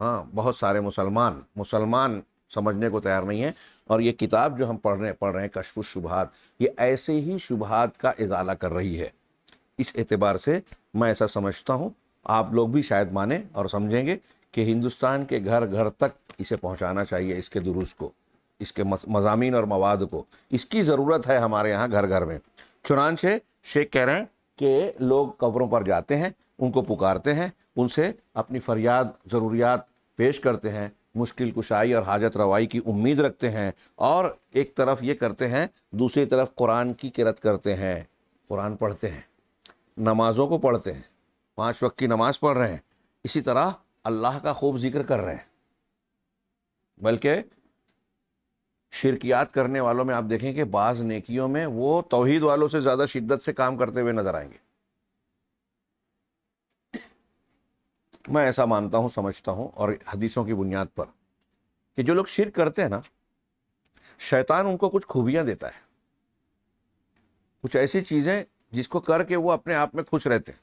हाँ बहुत सारे मुसलमान मुसलमान समझने को तैयार नहीं है और ये किताब जो हम पढ़ रहे पढ़ रहे हैं कशफ शुभात ये ऐसे ही शुभात का इजाला कर रही है इस एतबार से मैं ऐसा समझता हूँ आप लोग भी शायद माने और समझेंगे कि हिंदुस्तान के घर घर तक इसे पहुँचाना चाहिए इसके दुरुस्त को इसके मजामी और मवाद को इसकी ज़रूरत है हमारे यहाँ घर घर में चुनान शेख कह रहे हैं कि लोग कब्रों पर जाते हैं उनको पुकारते हैं उनसे अपनी फरियाद ज़रूरियात पेश करते हैं मुश्किल कुशाई और हाजत रवाई की उम्मीद रखते हैं और एक तरफ ये करते हैं दूसरी तरफ कुरान की किरत करते हैं कुरान पढ़ते हैं नमाज़ों को पढ़ते हैं पाँच वक्त की नमाज़ पढ़ रहे हैं इसी तरह अल्लाह का खूब जिक्र कर रहे हैं बल्कि शिरकियात करने वालों में आप देखें कि बाज़ नेकियों में वो तोहद वालों से ज़्यादा शिद्दत से काम करते हुए नज़र आएंगे मैं ऐसा मानता हूँ समझता हूँ और हदीसों की बुनियाद पर कि जो लोग शिर करते हैं ना शैतान उनको कुछ खूबियाँ देता है कुछ ऐसी चीज़ें जिसको करके वो अपने आप में खुश रहते हैं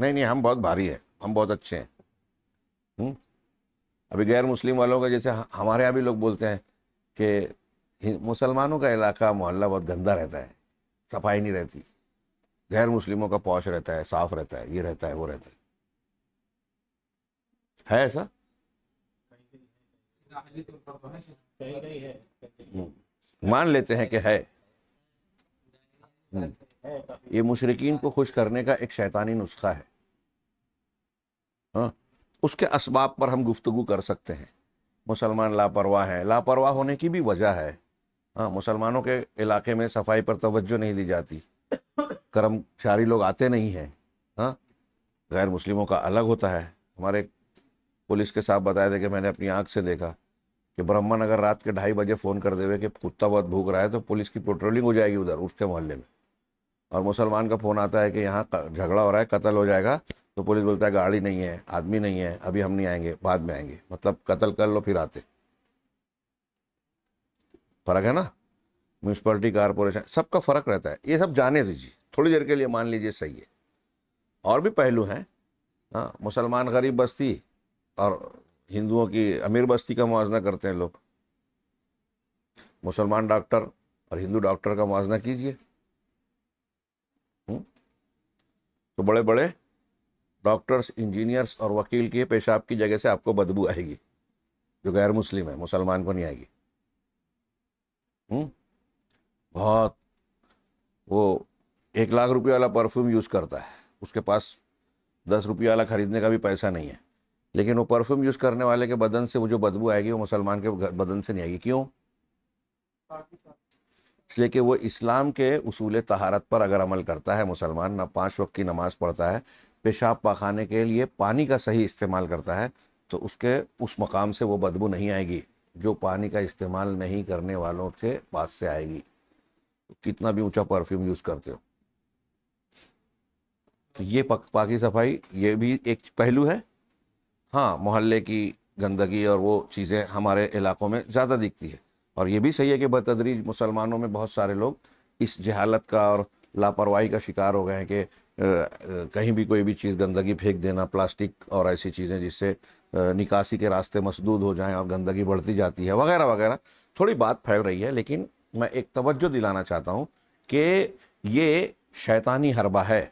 नहीं नहीं हम बहुत भारी हैं हम बहुत अच्छे हैं हुँ? हम्म? अभी गैर मुस्लिम वालों का जैसे हमारे यहाँ भी लोग बोलते हैं कि मुसलमानों का इलाका मोहल्ला बहुत गंदा रहता है सफाई नहीं रहती गैर मुस्लिमों का पौश रहता है साफ रहता है ये रहता है वो रहता है है ऐसा मान लेते हैं कि है हम्म। ये मुशरकिन को खुश करने का एक शैतानी नुस्खा है हाँ उसके इसबाब पर हम गुफ्तु कर सकते हैं मुसलमान लापरवाह हैं लापरवाह होने की भी वजह है हाँ मुसलमानों के इलाके में सफाई पर तवज्जो नहीं दी जाती कर्मचारी लोग आते नहीं हैं हाँ गैर मुस्लिमों का अलग होता है हमारे पुलिस के साथ बताए थे कि मैंने अपनी आंख से देखा कि ब्राह्मण अगर रात के ढाई बजे फ़ोन कर देवे कि कुत्ता बहुत भूख रहा है तो पुलिस की पेट्रोलिंग हो जाएगी उधर उसके मोहल्ले में और मुसलमान का फ़ोन आता है कि यहाँ झगड़ा हो रहा है कत्ल हो जाएगा तो पुलिस बोलता है गाड़ी नहीं है आदमी नहीं है अभी हम नहीं आएंगे बाद में आएंगे मतलब कत्ल कर लो फिर आते फ़र्क है ना म्यूनसिपलिटी कारपोरेशन सबका फ़र्क रहता है ये सब जाने दीजिए थोड़ी देर के लिए मान लीजिए सही है और भी पहलू हैं हाँ मुसलमान गरीब बस्ती और हिंदुओं की अमीर बस्ती का मुआजना करते हैं लोग मुसलमान डॉक्टर और हिंदू डॉक्टर का मुआजना कीजिए हम्म? तो बड़े बड़े डॉक्टर्स इंजीनियर्स और वकील की पेशाब की जगह से आपको बदबू आएगी जो गैर मुस्लिम है मुसलमान को नहीं आएगी हुँ? हम्म? बहुत वो एक लाख रुपये वाला परफ्यूम यूज़ करता है उसके पास दस रुपये वाला ख़रीदने का भी पैसा नहीं है लेकिन वो परफ्यूम यूज़ करने वाले के बदन से वो जो बदबू आएगी वो मुसलमान के बदन से नहीं आएगी क्यों इसलिए कि वो इस्लाम के असूल तहारत पर अगर अमल करता है मुसलमान ना पाँच वक्त की नमाज़ पढ़ता है पेशाब पखाने के लिए पानी का सही इस्तेमाल करता है तो उसके उस मकाम से वो बदबू नहीं आएगी जो पानी का इस्तेमाल नहीं करने वालों से पास से आएगी तो कितना भी ऊंचा परफ्यूम यूज़ करते हो तो ये पक, पाकी सफाई ये भी एक पहलू है हाँ मोहल्ले की गंदगी और वो चीज़ें हमारे इलाकों में ज़्यादा दिखती है और ये भी सही है कि बतदरीज मुसलमानों में बहुत सारे लोग इस जहालत का और लापरवाही का शिकार हो गए हैं कि कहीं भी कोई भी चीज़ गंदगी फेंक देना प्लास्टिक और ऐसी चीज़ें जिससे निकासी के रास्ते मसदूद हो जाएं और गंदगी बढ़ती जाती है वगैरह वगैरह थोड़ी बात फैल रही है लेकिन मैं एक तवज्जो दिलाना चाहता हूँ कि ये शैतानी हरबा है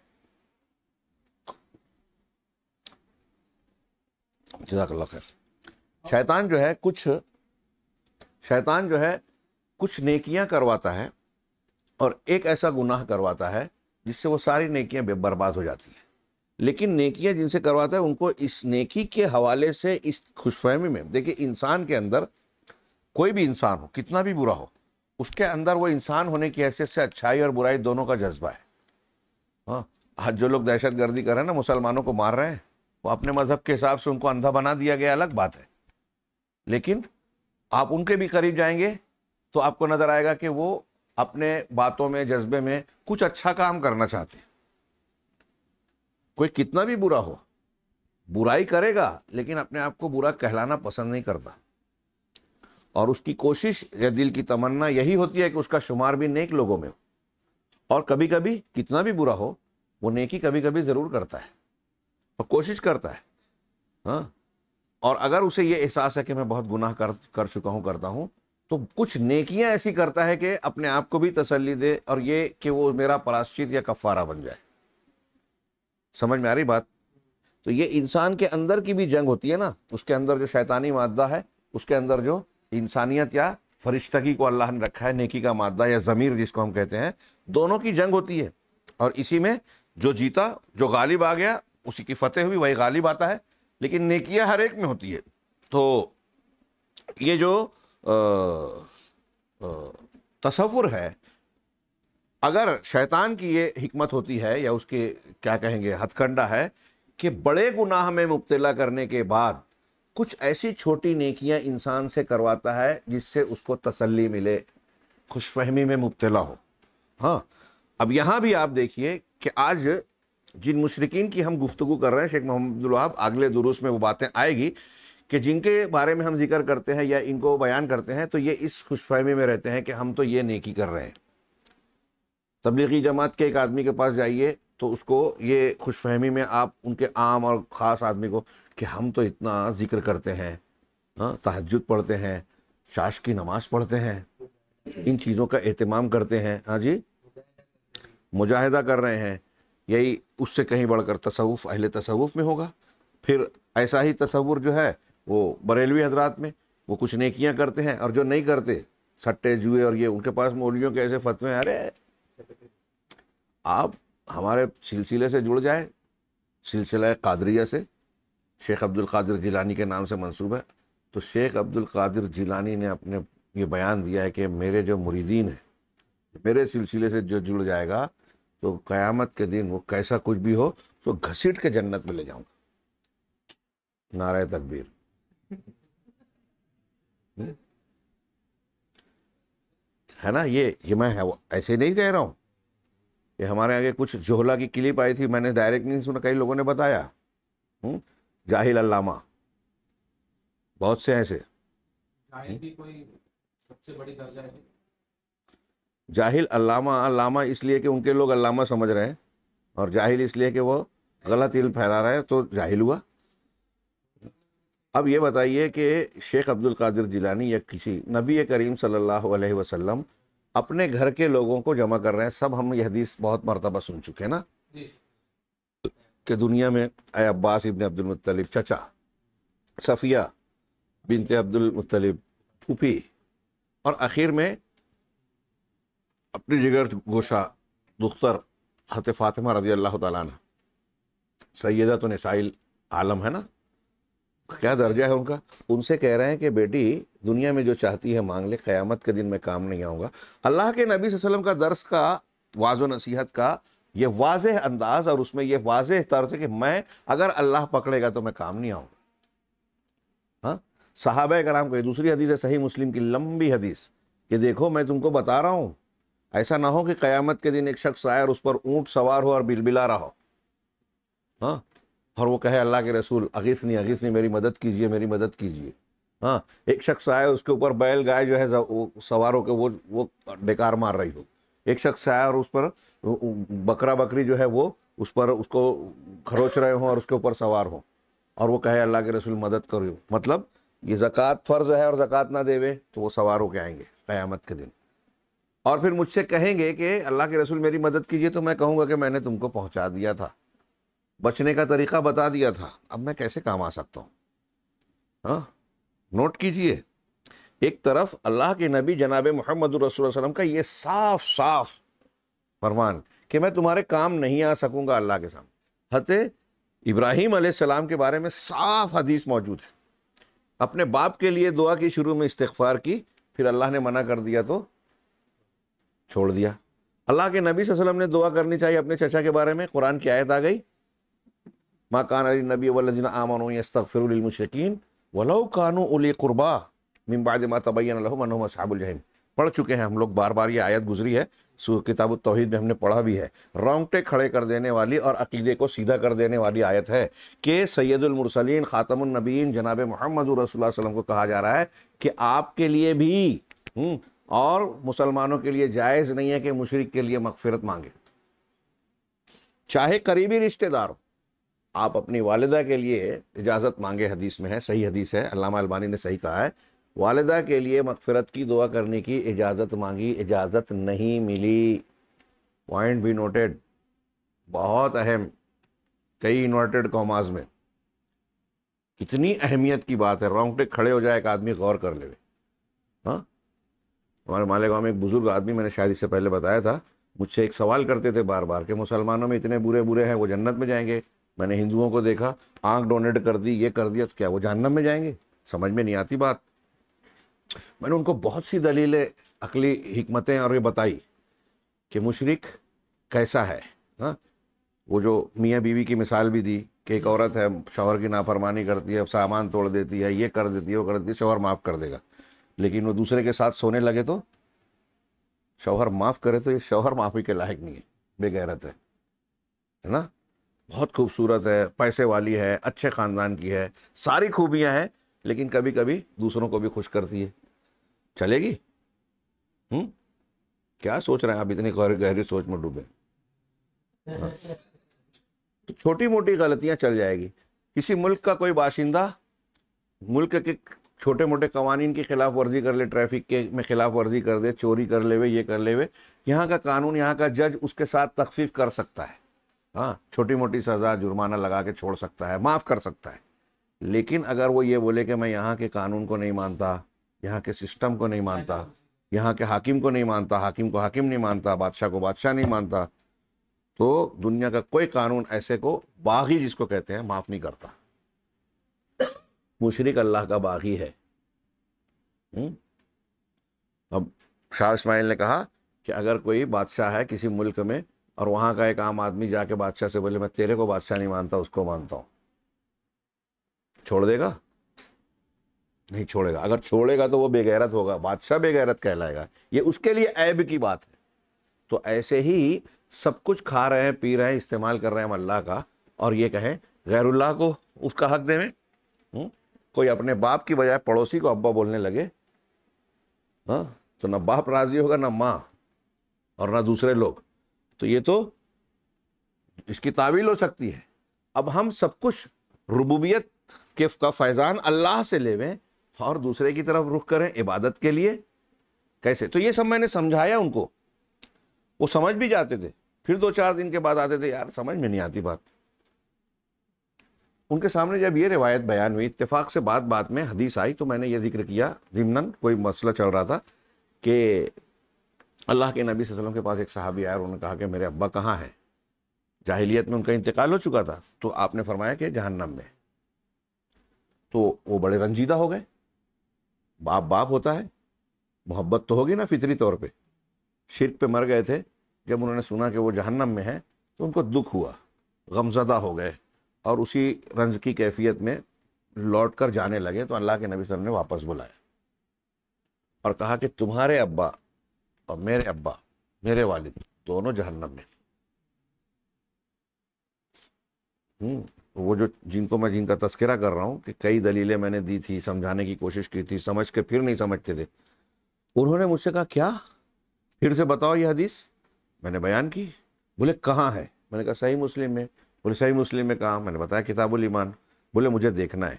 जजाकल्ला खैर शैतान जो है कुछ शैतान जो है कुछ नेकियां करवाता है और एक ऐसा गुनाह करवाता है जिससे वो सारी नेकियां बर्बाद हो जाती हैं लेकिन नेकियां जिनसे करवाता है उनको इस नेकी के हवाले से इस खुशफहमी में देखिए इंसान के अंदर कोई भी इंसान हो कितना भी बुरा हो उसके अंदर वो इंसान होने की हैसियत से अच्छाई और बुराई दोनों का जज्बा है हाँ आज जो लोग दहशत गर्दी कर रहे हैं ना मुसलमानों को मार रहे हैं वो अपने मज़हब के हिसाब से उनको अंधा बना दिया गया अलग बात है लेकिन आप उनके भी करीब जाएंगे तो आपको नज़र आएगा कि वो अपने बातों में जज्बे में कुछ अच्छा काम करना चाहते कोई कितना भी बुरा हो बुराई करेगा लेकिन अपने आप को बुरा कहलाना पसंद नहीं करता और उसकी कोशिश या दिल की तमन्ना यही होती है कि उसका शुमार भी नेक लोगों में हो और कभी कभी कितना भी बुरा हो वो नेकी कभी कभी ज़रूर करता है और कोशिश करता है हाँ और अगर उसे ये एहसास है कि मैं बहुत गुनाह कर कर चुका हूँ करता हूँ तो कुछ नेकियां ऐसी करता है कि अपने आप को भी तसल्ली दे और ये कि वो मेरा पराश्चित या कफारा बन जाए समझ में आ रही बात तो ये इंसान के अंदर की भी जंग होती है ना उसके अंदर जो शैतानी मादा है उसके अंदर जो इंसानियत या फरिश्तगी को अल्लाह ने रखा है नेकी का मादा या ज़मीर जिसको हम कहते हैं दोनों की जंग होती है और इसी में जो जीता जो गालिब आ गया उसी की फतेह हुई वही गालिब आता है लेकिन नेकिया हर एक में होती है तो ये जो तस्वुर है अगर शैतान की ये हमत होती है या उसके क्या कहेंगे हथकंडा है कि बड़े गुनाह में मुब्तला करने के बाद कुछ ऐसी छोटी नेकियां इंसान से करवाता है जिससे उसको तसल्ली मिले खुशफहमी में मुब्तला हो हाँ अब यहाँ भी आप देखिए कि आज जिन मुशरकिन की हम गुफ्तु कर रहे हैं शेख मोहम्मद अगले दुरुस्त में वो बातें आएगी कि जिनके बारे में हम जिक्र करते हैं या इनको बयान करते हैं तो ये इस खुशफहमी में रहते हैं कि हम तो ये नेकी कर रहे हैं तबलीगी जमात के एक आदमी के पास जाइए तो उसको ये खुशफहमी में आप उनके आम और ख़ास आदमी को कि हम तो इतना जिक्र करते हैं हाँ, तहजद पढ़ते हैं शाश की नमाज पढ़ते हैं इन चीज़ों का अहतमाम करते हैं हाँ जी मुजाहिदा कर रहे हैं यही उससे कहीं बढ़कर तसवुफ़ अहल तसवुफ़ में होगा फिर ऐसा ही तस्वुर जो है वो बरेलवी हजरात में वो कुछ नेकियां करते हैं और जो नहीं करते सट्टे जुए और ये उनके पास मौलियों के ऐसे फतवे अरे आप हमारे सिलसिले से जुड़ जाए सिलसिला कादरिया से शेख अब्दुल कादिर जिलानी के नाम से मंसूब है तो शेख अब्दुल कादिर जिलानी ने अपने ये बयान दिया है कि मेरे जो मुरीदीन हैं मेरे सिलसिले से जो जुड़ जाएगा तो क़यामत के दिन वो कैसा कुछ भी हो तो घसीट के जन्नत में ले जाऊंगा नाराय तकबीर हम्म? है ना ये ये मैं है वो ऐसे नहीं कह रहा हूँ ये हमारे आगे कुछ जोहला की क्लिप आई थी मैंने डायरेक्ट नहीं सुना कई लोगों ने बताया हुँ? हम्म? जाहिल अल्लामा बहुत से ऐसे कोई सबसे बड़ी दर्जा है जाहिल अल्लामा अल्लामा इसलिए कि उनके लोग अल्लामा समझ रहे हैं और जाहिल इसलिए कि वो गलत इल्म फैला रहा है तो जाहिल हुआ अब ये बताइए कि शेख अब्दुल कादिर जिलानी या किसी नबी करीम सल्लल्लाहु अलैहि वसल्लम अपने घर के लोगों को जमा कर रहे हैं सब हम यह हदीस बहुत मरतबा सुन चुके हैं ना कि दुनिया में अय अब्बास इबन अब्दुलमतलब चचा सफ़िया बिनते अब्दुलमतलब फूफी और आखिर में अपनी जिगर गोशा दुख्तर हत फ़ातिमा रजी अल्लाह तैयदा तो नसाइल आलम है ना क्या दर्जा है उनका उनसे कह रहे हैं कि बेटी दुनिया में जो चाहती है मांग ले क़यामत के दिन में काम नहीं आऊँगा अल्लाह के नबी वसलम का दर्स का वाज नसीहत का यह वाज अंदाज और उसमें यह वाज तर्ज है कि मैं अगर अल्लाह पकड़ेगा तो मैं काम नहीं आऊँगा हाँ साहब कराम को दूसरी हदीस है सही मुस्लिम की लंबी हदीस कि देखो मैं तुमको बता रहा हूँ ऐसा ना हो कि क़यामत के दिन एक शख्स आए और उस पर ऊँट सवार हो और बिलबिला रहा हो हाँ और वो कहे अल्लाह के रसूल अगीस नहीं अगीस नहीं मेरी मदद कीजिए मेरी मदद कीजिए हाँ एक शख्स आए उसके ऊपर बैल गाय जो है वो सवार होकर वो वो डेकार मार रही हो एक शख्स आया और उस पर बकरा बकरी जो है वो उस पर उसको खरोच रहे हों और उसके ऊपर सवार हों और वो कहे अल्लाह के रसूल मदद करो मतलब ये ज़क़़त फ़र्ज़ है और ज़क़़त ना देवे तो वो सवार होके आएंगे क़यामत के दिन और फिर मुझसे कहेंगे कि अल्लाह के रसूल मेरी मदद कीजिए तो मैं कहूँगा कि मैंने तुमको पहुँचा दिया था बचने का तरीका बता दिया था अब मैं कैसे काम आ सकता हूँ हाँ नोट कीजिए एक तरफ अल्लाह के नबी जनाब मोहम्मद रसोलम का ये साफ साफ फरमान कि मैं तुम्हारे काम नहीं आ सकूँगा अल्लाह के सामने हते इब्राहिम सलाम के बारे में साफ हदीस मौजूद है अपने बाप के लिए दुआ की शुरू में इस्तफ़ार की फिर अल्लाह ने मना कर दिया तो छोड़ दिया अल्लाह के नबी वसल्लम ने दुआ करनी चाहिए अपने चचा के बारे में कुरान की आयत आ गई माँ कान अली नबी वल्लिन आमन यस्तफ़िरमशकिन वलो कानू उली कुरबा मिम्बाद मा तबैन साबुलजहम पढ़ चुके हैं हम लोग बार बार ये आयत गुजरी है किताब तोहहीद में हमने पढ़ा भी है रोंगटे खड़े कर देने वाली और अकीदे को सीधा कर देने वाली आयत है कि सैदुलमरसलिन ख़ातमनबीन जनाब मोहम्मद रसोल्ला वसलम को कहा जा रहा है कि आपके लिए भी हम्म, और मुसलमानों के लिए जायज़ नहीं है कि मुशरक के लिए मगफरत मांगे चाहे करीबी रिश्तेदार हो आप अपनी वालदा के लिए इजाज़त मांगे हदीस में है सही हदीस है अल्लामा अलबानी ने सही कहा है वालदा के लिए मगफरत की दुआ करने की इजाज़त मांगी इजाज़त नहीं मिली पॉइंट भी नोटेड बहुत अहम कई इन्वर्टेड कॉमाज में कितनी अहमियत की बात है रोंगटे खड़े हो जाए एक आदमी गौर कर ले हाँ हमारे मालेगांव में एक बुज़ुर्ग आदमी मैंने शायद इससे पहले बताया था मुझसे एक सवाल करते थे बार बार कि मुसलमानों में इतने बुरे बुरे हैं वो जन्नत में जाएंगे मैंने हिंदुओं को देखा आंख डोनेट कर दी ये कर दिया तो क्या वो जहन्नम में जाएंगे समझ में नहीं आती बात मैंने उनको बहुत सी दलीलें अकली हमतें और ये बताई कि मुशरक कैसा है हा? वो जो मियाँ बीवी की मिसाल भी दी कि एक औरत है शोहर की नाफरमानी करती है सामान तोड़ देती है ये कर देती है वो कर देती है शोहर माफ़ कर देगा लेकिन वो दूसरे के साथ सोने लगे तो शौहर माफ़ करे तो ये शौहर माफ़ी के लायक नहीं है बेगैरत है है ना बहुत खूबसूरत है पैसे वाली है अच्छे ख़ानदान की है सारी खूबियां हैं लेकिन कभी कभी दूसरों को भी खुश करती है चलेगी हुँ? हम्म? क्या सोच रहे हैं आप इतनी गहरी गहरी सोच में डूबे तो हाँ। छोटी मोटी गलतियां चल जाएगी किसी मुल्क का कोई बाशिंदा मुल्क के छोटे मोटे कवानीन की खिलाफ वर्जी कर ले ट्रैफिक के में खिलाफ वर्जी कर दे चोरी कर ले हुए ये कर ले हुए यहाँ का कानून यहाँ का जज उसके साथ तकफीफ कर सकता है हाँ छोटी मोटी सज़ा जुर्माना लगा के छोड़ सकता है माफ़ कर सकता है लेकिन अगर वो ये बोले कि मैं यहाँ के कानून को नहीं मानता यहाँ के सिस्टम को नहीं मानता यहाँ के हाकिम को नहीं मानता हाकिम को हाकिम नहीं मानता बादशाह को बादशाह नहीं मानता तो दुनिया का कोई कानून ऐसे को बागी जिसको कहते हैं माफ़ नहीं करता मुशरक अल्लाह का बागी है हम्म? अब शाह इसमाइल ने कहा कि अगर कोई बादशाह है किसी मुल्क में और वहाँ का एक आम आदमी जाके बादशाह से बोले मैं तेरे को बादशाह नहीं मानता उसको मानता हूँ छोड़ देगा नहीं छोड़ेगा अगर छोड़ेगा तो वो बेगैरत होगा बादशाह बेगैरत कहलाएगा ये उसके लिए ऐब की बात है तो ऐसे ही सब कुछ खा रहे हैं पी रहे हैं इस्तेमाल कर रहे हैं हम अल्लाह का और ये कहें गैरुल्लाह को उसका हक देवें हम्म? कोई अपने बाप की बजाय पड़ोसी को अब्बा बोलने लगे हाँ तो ना बाप राजी होगा ना माँ और ना दूसरे लोग तो ये तो इसकी तावील हो सकती है अब हम सब कुछ रुबूबियत के का फैज़ान अल्लाह से लेवें और दूसरे की तरफ रुख करें इबादत के लिए कैसे तो ये सब मैंने समझाया उनको वो समझ भी जाते थे फिर दो चार दिन के बाद आते थे यार समझ में नहीं आती बात उनके सामने जब ये रिवायत बयान हुई इतफाक़ से बात बात में हदीस आई तो मैंने ये जिक्र किया ज़िमनन कोई मसला चल रहा था कि अल्लाह के नबी वसल्लम के पास एक सहाबी आया और उन्होंने कहा कि मेरे अब्बा कहाँ हैं जाहिलियत में उनका इंतकाल हो चुका था तो आपने फरमाया कि जहन्नम में तो वो बड़े रंजीदा हो गए बाप बाप होता है मोहब्बत तो होगी ना फितरी तौर पे शिरक पे मर गए थे जब उन्होंने सुना कि वो जहन्नम में है तो उनको दुख हुआ गमजदा हो गए और उसी रंज की कैफियत में लौट कर जाने लगे तो अल्लाह के नबी वसल्लम ने वापस बुलाया और कहा कि तुम्हारे अब्बा और मेरे अब्बा मेरे वालिद दोनों जहन्नम में हम्म, वो जो जिनको मैं जिनका तस्करा कर रहा हूँ कि कई दलीलें मैंने दी थी समझाने की कोशिश की थी समझ के फिर नहीं समझते थे उन्होंने मुझसे कहा क्या फिर से बताओ यह हदीस मैंने बयान की बोले कहाँ है मैंने कहा सही मुस्लिम में बोले सही मुस्लिम में कहा मैंने बताया किताबुल ईमान बोले मुझे देखना है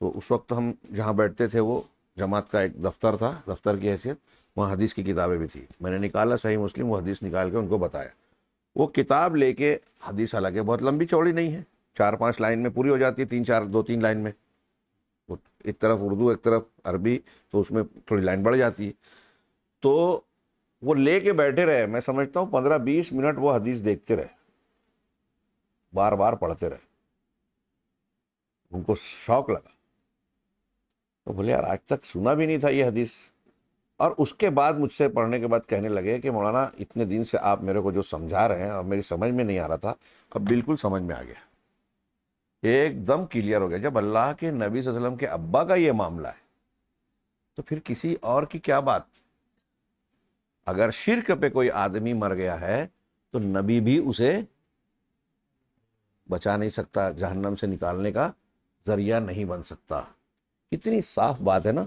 तो उस वक्त हम जहाँ बैठते थे वो जमात का एक दफ्तर था दफ्तर की हैसियत वहाँ हदीस की किताबें भी थी मैंने निकाला सही मुस्लिम वो हदीस निकाल के उनको बताया वो किताब लेके हदीस हालांकि बहुत लंबी चौड़ी नहीं है चार पांच लाइन में पूरी हो जाती है तीन चार दो तीन लाइन में वो एक तरफ उर्दू एक तरफ अरबी तो उसमें थोड़ी लाइन बढ़ जाती है तो वो ले के बैठे रहे मैं समझता हूँ पंद्रह बीस मिनट वो हदीस देखते रहे बार बार पढ़ते रहे उनको शौक लगा तो बोले यार आज तक सुना भी नहीं था ये हदीस और उसके बाद मुझसे पढ़ने के बाद कहने लगे कि मौलाना इतने दिन से आप मेरे को जो समझा रहे हैं और मेरी समझ में नहीं आ रहा था अब बिल्कुल समझ में आ गया एकदम क्लियर हो गया जब अल्लाह के नबी वसल्लम के अब्बा का ये मामला है तो फिर किसी और की क्या बात अगर शिरक पे कोई आदमी मर गया है तो नबी भी उसे बचा नहीं सकता जहन्नम से निकालने का जरिया नहीं बन सकता कितनी साफ बात है ना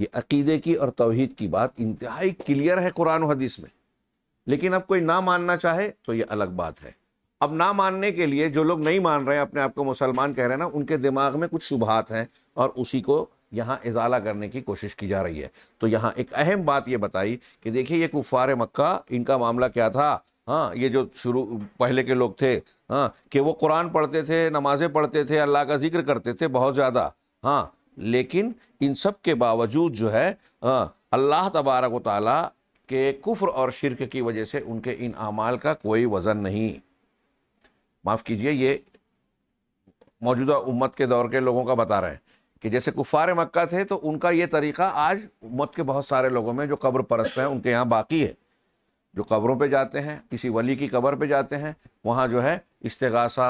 ये अकीदे की और तोहहीद की बात इंतहाई क्लियर है कुरान हदीस में लेकिन अब कोई ना मानना चाहे तो ये अलग बात है अब ना मानने के लिए जो लोग नहीं मान रहे हैं अपने आप को मुसलमान कह रहे हैं ना उनके दिमाग में कुछ शुभात हैं और उसी को यहाँ इजाला करने की कोशिश की जा रही है तो यहाँ एक अहम बात ये बताई कि देखिए ये कुफ़ार मक्का इनका मामला क्या था हाँ ये जो शुरू पहले के लोग थे हाँ कि वो कुरान पढ़ते थे नमाज़ें पढ़ते थे अल्लाह का जिक्र करते थे बहुत ज़्यादा हाँ लेकिन इन सब के बावजूद जो है हाँ, अल्लाह तबारक ताली के कुफ्र और शिरक की वजह से उनके इन अमाल का कोई वज़न नहीं माफ़ कीजिए ये मौजूदा उम्मत के दौर के लोगों का बता रहे हैं कि जैसे कुफ़ार मक्का थे तो उनका ये तरीक़ा आज उम्मत के बहुत सारे लोगों में जो कब्र परस्त हैं उनके यहाँ बाकी है जो कब्रों पे जाते हैं किसी वली की कब्र पे जाते हैं वहाँ जो है इस्तेगासा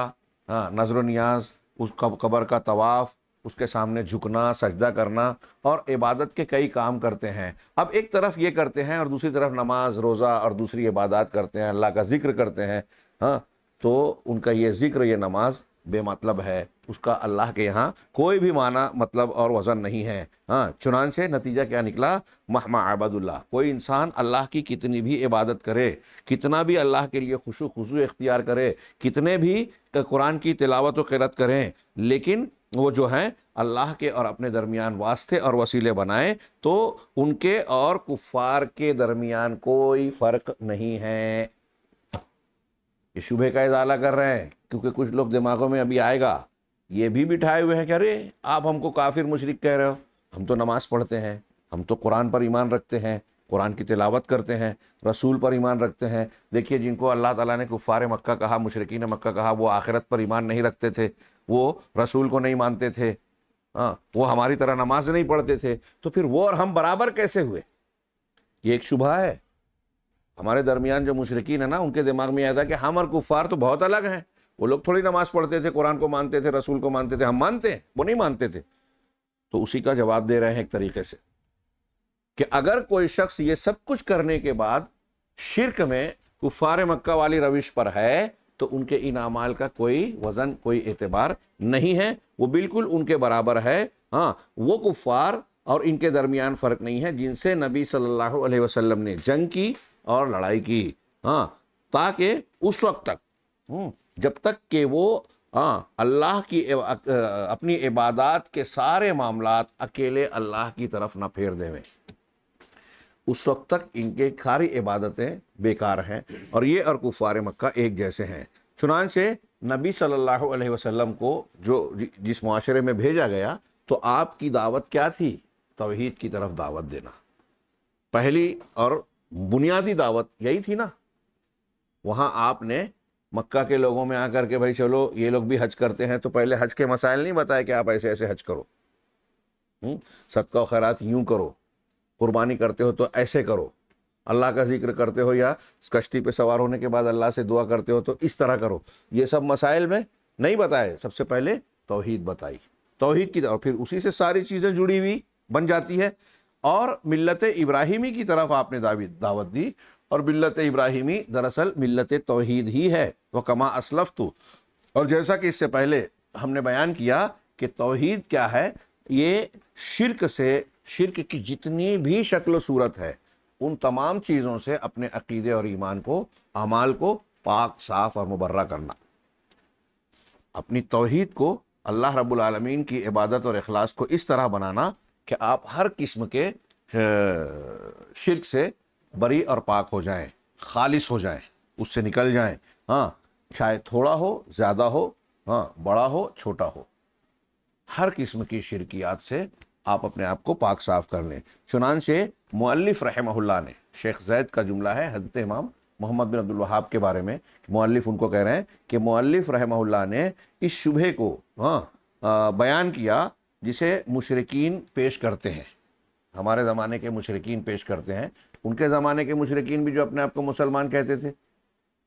हाँ नजर न्याज उस कब्र का तवाफ़ उसके सामने झुकना सजदा करना और इबादत के कई काम करते हैं अब एक तरफ ये करते हैं और दूसरी तरफ नमाज रोज़ा और दूसरी इबादत करते हैं अल्लाह का जिक्र करते हैं हाँ तो उनका ये जिक्र ये नमाज बेमतलब है उसका अल्लाह के यहाँ कोई भी माना मतलब और वज़न नहीं है हाँ चुनान से नतीजा क्या निकला महमा आबादुल्ला कोई इंसान अल्लाह की कितनी भी इबादत करे कितना भी अल्लाह के लिए खुशु खुशू इख्तियार करे कितने भी कुरान की तिलावत व करत करें लेकिन वो जो हैं अल्लाह के और अपने दरमियान वास्ते और वसीले बनाए तो उनके और कुफार के दरमियान कोई फ़र्क नहीं है ये शुभे का इजाला कर रहे हैं क्योंकि कुछ लोग दिमागों में अभी आएगा ये भी बिठाए हुए हैं कि अरे आप हमको काफिर मुशरक कह रहे हो हम तो नमाज़ पढ़ते हैं हम तो कुरान पर ईमान रखते हैं कुरान की तिलावत करते हैं रसूल पर ईमान रखते हैं देखिए जिनको अल्लाह ताला ने कुफ़ार मक्का कहा ने मक्का कहा वो आखिरत पर ईमान नहीं रखते थे वो रसूल को नहीं मानते थे हाँ वो हमारी तरह नमाज नहीं पढ़ते थे तो फिर वो और हम बराबर कैसे हुए ये एक शुभा है हमारे दरमियान जो मुशरकिन है ना उनके दिमाग में आया था कि हम और कुफ़ार तो बहुत अलग हैं वो लोग थोड़ी नमाज पढ़ते थे कुरान को मानते थे रसूल को मानते थे हम मानते हैं वो नहीं मानते थे तो उसी का जवाब दे रहे हैं एक तरीके से कि अगर कोई शख्स ये सब कुछ करने के बाद शिरक में कुफार मक्का वाली रविश पर है तो उनके इनामाल का कोई वजन कोई एतबार नहीं है वो बिल्कुल उनके बराबर है हाँ वो कुफार और इनके दरमियान फ़र्क नहीं है जिनसे नबी सल्लल्लाहु अलैहि वसल्लम ने जंग की और लड़ाई की हाँ ताकि उस वक्त तक हम्म, जब तक कि वो हाँ अल्लाह की अपनी इबादत के सारे मामला अकेले अल्लाह की तरफ ना फेर देवें उस वक्त तक इनके सारी इबादतें बेकार हैं और ये और कुफ़ार मक्का एक जैसे हैं चुनान से नबी सल्लल्लाहु अलैहि वसल्लम को जो जिस माशरे में भेजा गया तो आपकी दावत क्या थी तोहहीद की तरफ दावत देना पहली और बुनियादी दावत यही थी ना वहाँ आपने मक्का के लोगों में आकर के भाई चलो ये लोग भी हज करते हैं तो पहले हज के मसाइल नहीं बताए कि आप ऐसे ऐसे हज करो हम्म? सदका खैरात यूं करो कुर्बानी करते हो तो ऐसे करो अल्लाह का जिक्र करते हो या कश्ती पे सवार होने के बाद अल्लाह से दुआ करते हो तो इस तरह करो ये सब मसाइल में नहीं बताए सबसे पहले तोहहीद बताई तोहहीद की और फिर उसी से सारी चीज़ें जुड़ी हुई बन जाती है और मिलत इब्राहिमी की तरफ आपने दावत दी और मिलत इब्राहिमी दरअसल मिलत तोहद ही है वह कमा असलफ तो और जैसा कि इससे पहले हमने बयान किया कि तोहहीद क्या है ये शिरक से शिरक की जितनी भी शक्ल सूरत है उन तमाम चीज़ों से अपने अकीदे और ईमान को अमाल को पाक साफ और मुबर्रा करना अपनी तोहद को अल्लाह रबालमीन की इबादत और अखलास को इस तरह बनाना कि आप हर किस्म के शिरक से बरी और पाक हो जाएं खालिश हो जाएं उससे निकल जाएं हाँ चाहे थोड़ा हो ज़्यादा हो हाँ बड़ा हो छोटा हो हर किस्म की शिरकियात से आप अपने आप को पाक साफ कर लें चुनान से मुअल्लिफ़ रहमहुल्ला ने शेख जैद का जुमला है हजरत इमाम मोहम्मद बिन अब्दुल वहाब के बारे में मुअल्लिफ़ उनको कह रहे हैं कि मुल्लिफ़ रहमहुल्ला ने इस शुबे को हाँ बयान किया जिसे मुशरकिन पेश करते हैं हमारे ज़माने के मुशरकिन पेश करते हैं उनके ज़माने के मुशरकिन भी जो अपने आप को मुसलमान कहते थे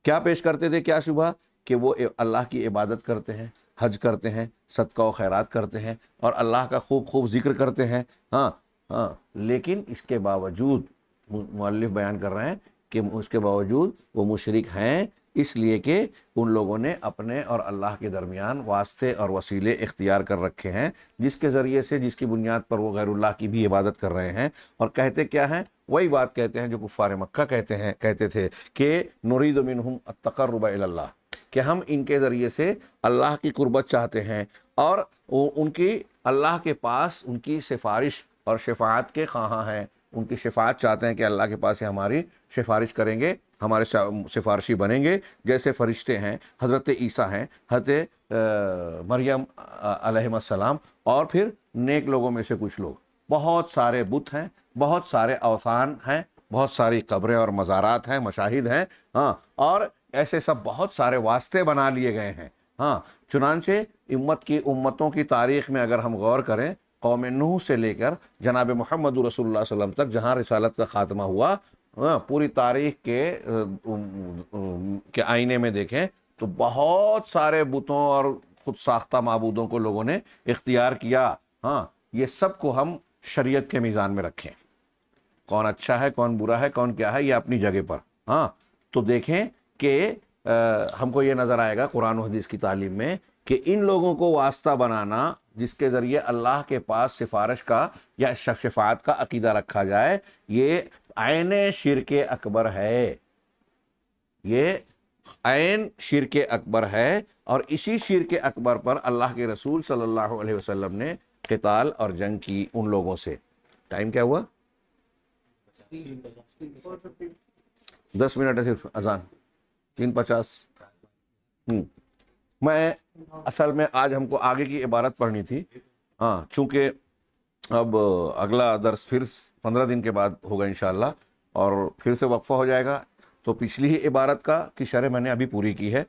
क्या पेश करते थे क्या शुभ कि वो अल्लाह की इबादत करते हैं हज करते हैं सदका व खैरत करते हैं और अल्लाह का खूब खूब जिक्र करते हैं हाँ हाँ लेकिन इसके बावजूद मौलिफ बयान कर रहे हैं कि उसके बावजूद वो मुशरक हैं इसलिए कि उन लोगों ने अपने और अल्लाह के दरमियान वास्ते और वसीले इख्तियार कर रखे हैं जिसके ज़रिए से जिसकी बुनियाद पर वो गैरुल्लाह की भी इबादत कर रहे हैं और कहते क्या हैं वही बात कहते हैं जो कुफ़ार मक्का कहते हैं कहते थे कि नुरीद मिन हम अल्लाह कि हम इनके ज़रिए से अल्लाह की कुर्बत चाहते हैं और उनकी अल्लाह के पास उनकी सिफारिश और शफात के खाँ हैं उनकी शिफात चाहते हैं कि अल्लाह के पास से हमारी सिफारिश करेंगे हमारे सिफारशी बनेंगे जैसे फरिश्ते हैं हज़रत ईसा हैं हज़रत मरियम अलैहिस्सलाम और फिर नेक लोगों में से कुछ लोग बहुत सारे बुत हैं बहुत सारे अवसान हैं बहुत सारी कब्रें और मज़ारात हैं मशाहिद हैं हाँ और ऐसे सब बहुत सारे वास्ते बना लिए गए हैं हाँ चुनानचे उम्मत की उम्मतों की तारीख में अगर हम गौर करें कौम नू से लेकर जनाब मोहम्मद रसोल्ला तक जहाँ रिसालत का ख़ात्मा हुआ हाँ, पूरी तारीख के के आईने में देखें तो बहुत सारे बुतों और खुद साख्ता मबूदों को लोगों ने इख्तियार किया हाँ ये सब को हम शरीयत के मीज़ान में रखें कौन अच्छा है कौन बुरा है कौन क्या है ये अपनी जगह पर हाँ तो देखें कि हमको ये नज़र आएगा कुरान हदीस की तालीम में कि इन लोगों को वास्ता बनाना जिसके ज़रिए अल्लाह के पास सिफारिश का या शफात का अकीदा रखा जाए ये आन शिर के अकबर है ये आन शिर के अकबर है और इसी शिर के अकबर पर अल्लाह के रसूल सल्लल्लाहु अलैहि वसल्लम ने कताल और जंग की उन लोगों से टाइम क्या हुआ दस मिनट है सिर्फ अजान तीन पचास हम्म। मैं असल में आज हमको आगे की इबारत पढ़नी थी हाँ चूँकि अब अगला दर्स फिर पंद्रह दिन के बाद होगा इन और फिर से वक्फा हो जाएगा तो पिछली ही इबारत का कि शरह मैंने अभी पूरी की है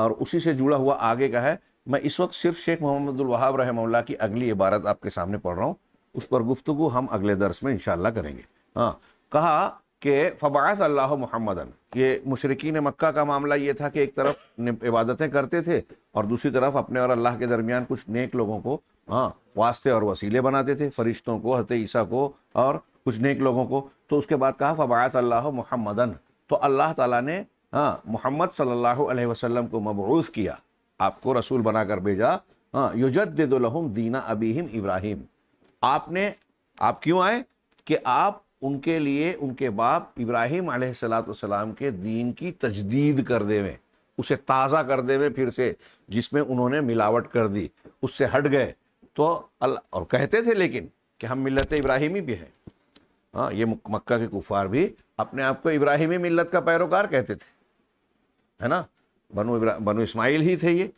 और उसी से जुड़ा हुआ आगे का है मैं इस वक्त सिर्फ शेख मोहम्मद वहाब रहमल्ला की अगली इबारत आपके सामने पढ़ रहा हूँ उस पर गुफ्तु हम अगले दर्स में इनशाला करेंगे हाँ कहा कि फ़बास अल्लाह मोहम्मदन ये मशरकिन मक्का का मामला ये था कि एक तरफ इबादतें करते थे और दूसरी तरफ अपने और अल्लाह के दरमियान कुछ नेक लोगों को हाँ वास्ते और वसीले बनाते थे फरिश्तों को हत ईसा को और कुछ नेक लोगों को तो उसके बाद कहा फ़बास अल्लाह मोहम्मदन तो अल्लाह ताला ने हाँ मोहम्मद सल्ला वसलम को मबूस किया आपको रसूल बनाकर भेजा हाँ युजद दीना अबीम इब्राहिम आपने आप क्यों आए कि आप उनके लिए उनके बाप इब्राहिम आसलाम के दीन की तजदीद कर देवें उसे ताज़ा कर देवे फिर से जिसमें उन्होंने मिलावट कर दी उससे हट गए तो अल्लाह और कहते थे लेकिन कि हम मिलत इब्राहिमी भी हैं हाँ ये मक्का के कुफार भी अपने आप को इब्राहिमी मिलत का पैरोकार कहते थे है ना बनो बनो बनु इस्माइल ही थे ये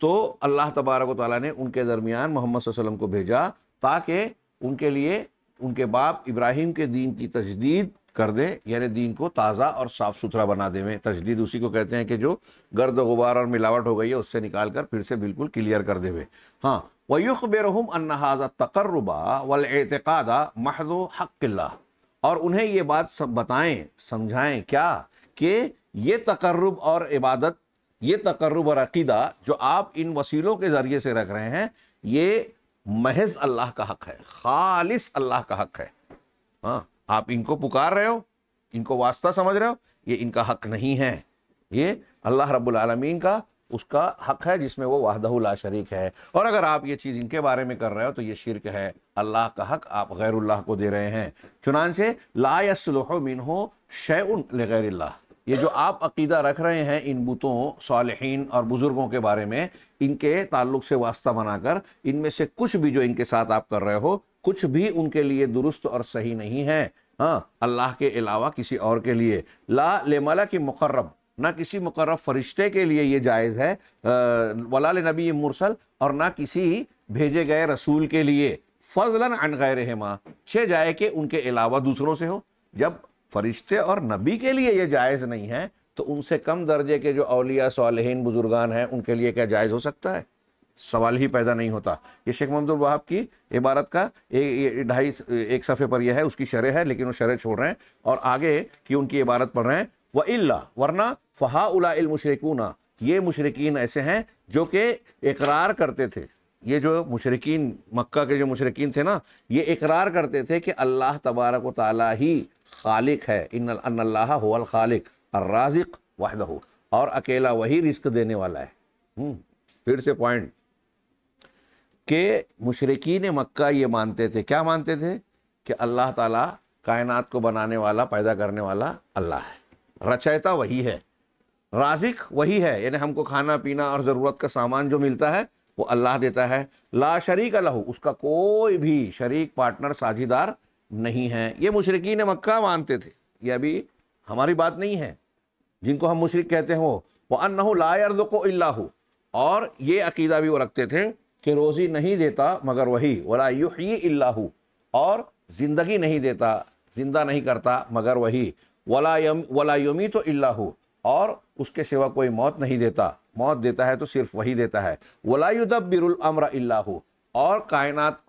तो अल्लाह तबारक ताली ने उनके दरमियान मोहम्मद को भेजा ताकि उनके लिए उनके बाप इब्राहिम के दीन की तजदीद कर दें यानी दीन को ताज़ा और साफ़ सुथरा बना दे में तजदीद उसी को कहते हैं कि जो गर्द गुबार और मिलावट हो गई है उससे निकाल कर फिर से बिल्कुल क्लियर कर दे हुए हाँ वयुख बेरहम अन्नहाजा तकर्रबा वल एतकादा महदो हक़्ला और उन्हें ये बात सब बताएं समझाएं क्या कि ये तकर्रब और इबादत ये तकर्रब और अकीदा जो आप इन वसीलों के ज़रिए से रख रहे हैं ये महज अल्लाह का हक है खालिस अल्लाह का हक है हाँ आप इनको पुकार रहे हो इनको वास्ता समझ रहे हो ये इनका हक नहीं है ये अल्लाह रब्बुल रबालमीन का उसका हक है जिसमें वो वाहदहुल्ला शरीक है और अगर आप ये चीज़ इनके बारे में कर रहे हो तो ये शिरक है अल्लाह का हक आप गैरुल्लाह को दे रहे हैं चुनान से ला यसलह मिन हो शे गैर ये जो आप अकीदा रख रहे हैं इन बुतों सालहीन और बुज़ुर्गों के बारे में इनके ताल्लुक से वास्ता बनाकर इनमें से कुछ भी जो इनके साथ आप कर रहे हो कुछ भी उनके लिए दुरुस्त और सही नहीं है हाँ अल्लाह के अलावा किसी और के लिए ला लेमला की मकरब ना किसी मुकर्रब फरिश्ते के लिए ये जायज़ है वलाल नबी मुरसल और ना किसी भेजे गए रसूल के लिए फजलन अन गैर माँ छः जाए के उनके अलावा दूसरों से हो जब फरिश्ते और नबी के लिए ये जायज़ नहीं है तो उनसे कम दर्जे के जो अलिया सालहन बुजुर्गान हैं उनके लिए क्या जायज़ हो सकता है सवाल ही पैदा नहीं होता ये शेख महमदुल वहाब की इबारत का ढाई एक सफ़े पर यह है उसकी शरह है लेकिन वो शरह छोड़ रहे हैं और आगे कि उनकी इबारत पढ़ रहे हैं व इल्ला वरना फ़हा उला ये मुशरकिन ऐसे हैं जो कि इकरार करते थे ये जो मुशरकिन मक्का के जो मुशरकिन थे ना ये इकरार करते थे कि अल्लाह तबारक ताली ही खालिक है इन अल्लाह खालिक अर्राजिक वाहद हो और अकेला वही रिस्क देने वाला है हम्म, फिर से पॉइंट के मशरकिन मक्का ये मानते थे क्या मानते थे कि अल्लाह ताला कायनात को बनाने वाला पैदा करने वाला अल्लाह है रचयता वही है राजिक वही है यानी हमको खाना पीना और ज़रूरत का सामान जो मिलता है वो अल्लाह देता है ला शरीक लहू उसका कोई भी शरीक पार्टनर साझीदार नहीं है ये मुशरकिन मक्का मानते थे ये अभी हमारी बात नहीं है जिनको हम मुशरक कहते हैं वो वह अन्न ला अर्द को अल्लाह और ये अकीदा भी वो रखते थे कि रोज़ी नहीं देता मगर वही वला युही अल्लाह और ज़िंदगी नहीं देता ज़िंदा नहीं करता मगर वही वला यम वला योमी तो अल्लाह और उसके सिवा कोई मौत नहीं देता मौत देता है तो सिर्फ वही देता है वलायुदबिरमर अल्लाह और कायनात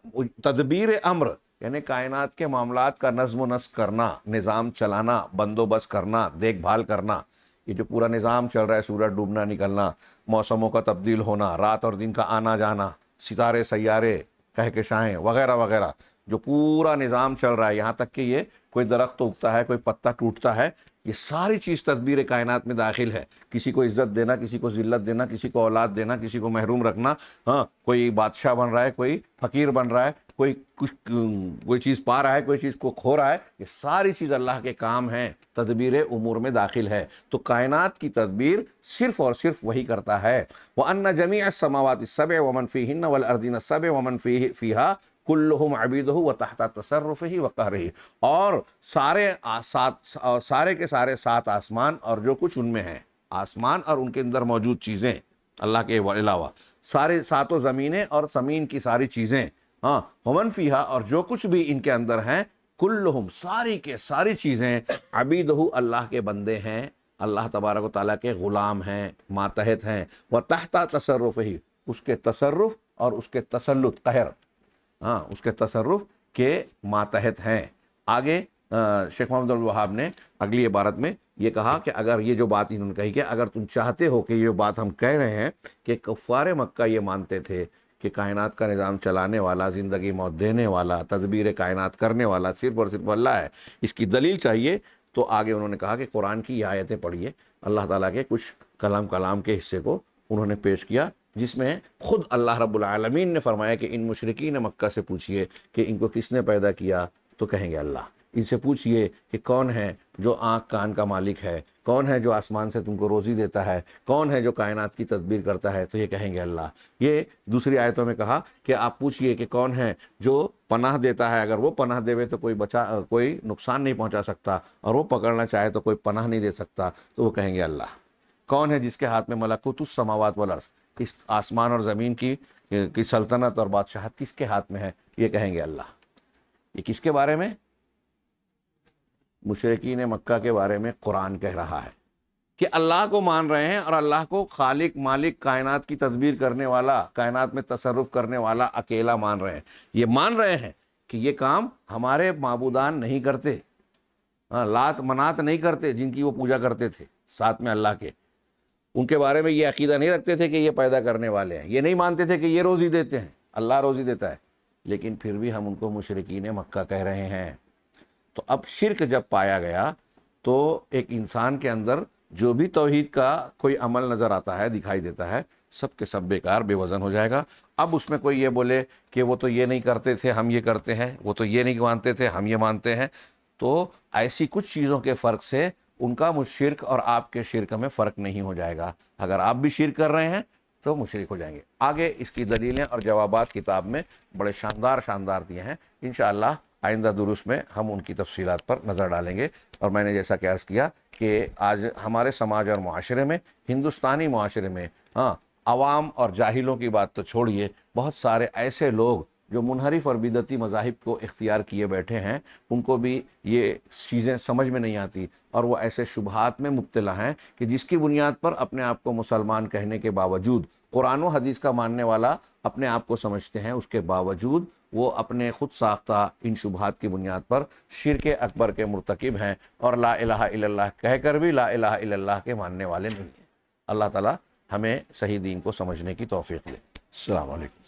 तदबीर अम्र यानी कायनात के मामला का नज्म नस्क करना निज़ाम चलाना बंदोबस्त करना देखभाल करना ये जो पूरा निज़ाम चल रहा है सूरज डूबना निकलना मौसमों का तब्दील होना रात और दिन का आना जाना सितारे सैारे कहकशाएँ वगैरह वगैरह जो पूरा निज़ाम चल रहा है यहाँ तक कि ये कोई दरख्त तो उगता है कोई पत्ता टूटता है ये सारी चीज़ तदबीर कायनात में दाखिल है किसी को इज्जत देना किसी को ज़िल्लत देना किसी को औलाद देना किसी को महरूम रखना हाँ कोई बादशाह बन रहा है कोई फ़कीर बन रहा है कोई कुछ कोई चीज़ पा रहा है कोई चीज़ को खो रहा है ये सारी चीज़ अल्लाह के काम हैं तदबीर उमूर में दाखिल है तो कायनात की तदबीर सिर्फ़ और सिर्फ वही करता है वह अन्ना जमी समावत सब वमन फ़ी हिन्न वल अर्दीन सब वमन फ़ी फ़ीहा कुल्लुम अबीद व तहता तसरफ़ ही व कह रही और सारे सात सारे के सारे सात आसमान और जो कुछ उनमें है आसमान और उनके अंदर मौजूद चीज़ें अल्लाह के अलावा सारे सातों ज़मीनें और ज़मीन की सारी चीज़ें हाँ हमन फ़ीहा और जो कुछ भी इनके अंदर हैं कुल्लुम सारी के सारी चीज़ें अबीद अल्लाह के बंदे हैं अल्लाह तबारक ताली के ग़ुलाम हैं मातहत हैं व तहता तसरफ़ ही उसके तसरफ़ और उसके तसलुत कहर हाँ उसके तसरफ के मातहत हैं आगे शेख मोहम्मद ने अगली इबारत में ये कहा कि अगर ये जो बात इन्होंने कही कि अगर तुम चाहते हो कि ये बात हम कह रहे हैं कि कफ़ार मक्का ये मानते थे कि कायनात का निज़ाम चलाने वाला ज़िंदगी मौत देने वाला तदबीर कायनात करने वाला सिर्फ और सिर्फ अल्लाह है इसकी दलील चाहिए तो आगे उन्होंने कहा कि कुरान की आयतें पढ़िए अल्लाह ताला के कुछ कलाम कलाम के हिस्से को उन्होंने पेश किया जिसमें खुद अल्लाह रबालमीन ने फरमाया कि इन मशरकिन मक्का से पूछिए कि इनको किसने पैदा किया तो कहेंगे अल्लाह इनसे पूछिए कि कौन है जो आँख कान का मालिक है कौन है जो आसमान से तुमको रोज़ी देता है कौन है जो कायनात की तदबीर करता है तो ये कहेंगे अल्लाह ये दूसरी आयतों में कहा कि आप पूछिए कि कौन है जो पनाह देता है अगर वो पनाह देवे तो कोई बचा कोई नुकसान नहीं पहुंचा सकता और वो पकड़ना चाहे तो कोई पनाह नहीं दे सकता तो वो कहेंगे अल्लाह कौन है जिसके हाथ में मलकुत समावत वर्स अर्ज़ इस आसमान और ज़मीन की की सल्तनत और बादशाहत किसके हाथ में है ये कहेंगे अल्लाह ये किसके बारे में मुशरकिन मक्का के बारे में कुरान कह रहा है कि अल्लाह को मान रहे हैं और अल्लाह को खालिक मालिक कायनात की तदबीर करने वाला कायनात में तसरफ करने वाला अकेला मान रहे हैं ये मान रहे हैं कि ये काम हमारे मबूदान नहीं करते हाँ लात मनात नहीं करते जिनकी वो पूजा करते थे साथ में अल्लाह के उनके बारे में ये अकीदा नहीं रखते थे कि ये पैदा करने वाले हैं ये नहीं मानते थे कि ये रोज़ी देते हैं अल्लाह रोज़ी देता है लेकिन फिर भी हम उनको मुशरकिन मक्का कह रहे हैं तो अब शिरक जब पाया गया तो एक इंसान के अंदर जो भी तोहद का कोई अमल नज़र आता है दिखाई देता है सब के सब बेकार बेवजन हो जाएगा अब उसमें कोई ये बोले कि वो तो ये नहीं करते थे हम ये करते हैं वो तो ये नहीं मानते थे हम ये मानते हैं तो ऐसी कुछ चीज़ों के फ़र्क से उनका शिरक और आपके शिरक में फ़र्क नहीं हो जाएगा अगर आप भी शिरक कर रहे हैं तो मुशरक हो जाएंगे आगे इसकी दलीलें और जवाब किताब में बड़े शानदार शानदार दिए हैं इन आइंदा दुरुस्त में हम उनकी तफसीत पर नज़र डालेंगे और मैंने जैसा कि अर्ज़ किया कि आज हमारे समाज और माशरे में हिंदुस्तानी माशरे में हाँ आवाम और जाहिलों की बात तो छोड़िए बहुत सारे ऐसे लोग जो मुनहरफ और बिदती मजाहब को इख्तियार किए बैठे हैं उनको भी ये चीज़ें समझ में नहीं आती और वह ऐसे शुबहत में मुबतला हैं कि जिसकी बुनियाद पर अपने आप को मुसलमान कहने के बावजूद कुरान व हदीस का मानने वाला अपने आप को समझते हैं उसके बावजूद वो अपने खुद साख्ता इन शुबहत की बुनियाद पर शिर के अकबर के मरतकब हैं और ला इला कहकर भी ला अल्लाह के मानने वाले नहीं हैं अल्लाह ताली हमें सही दीन को समझने की तोफ़ी दे अलकुम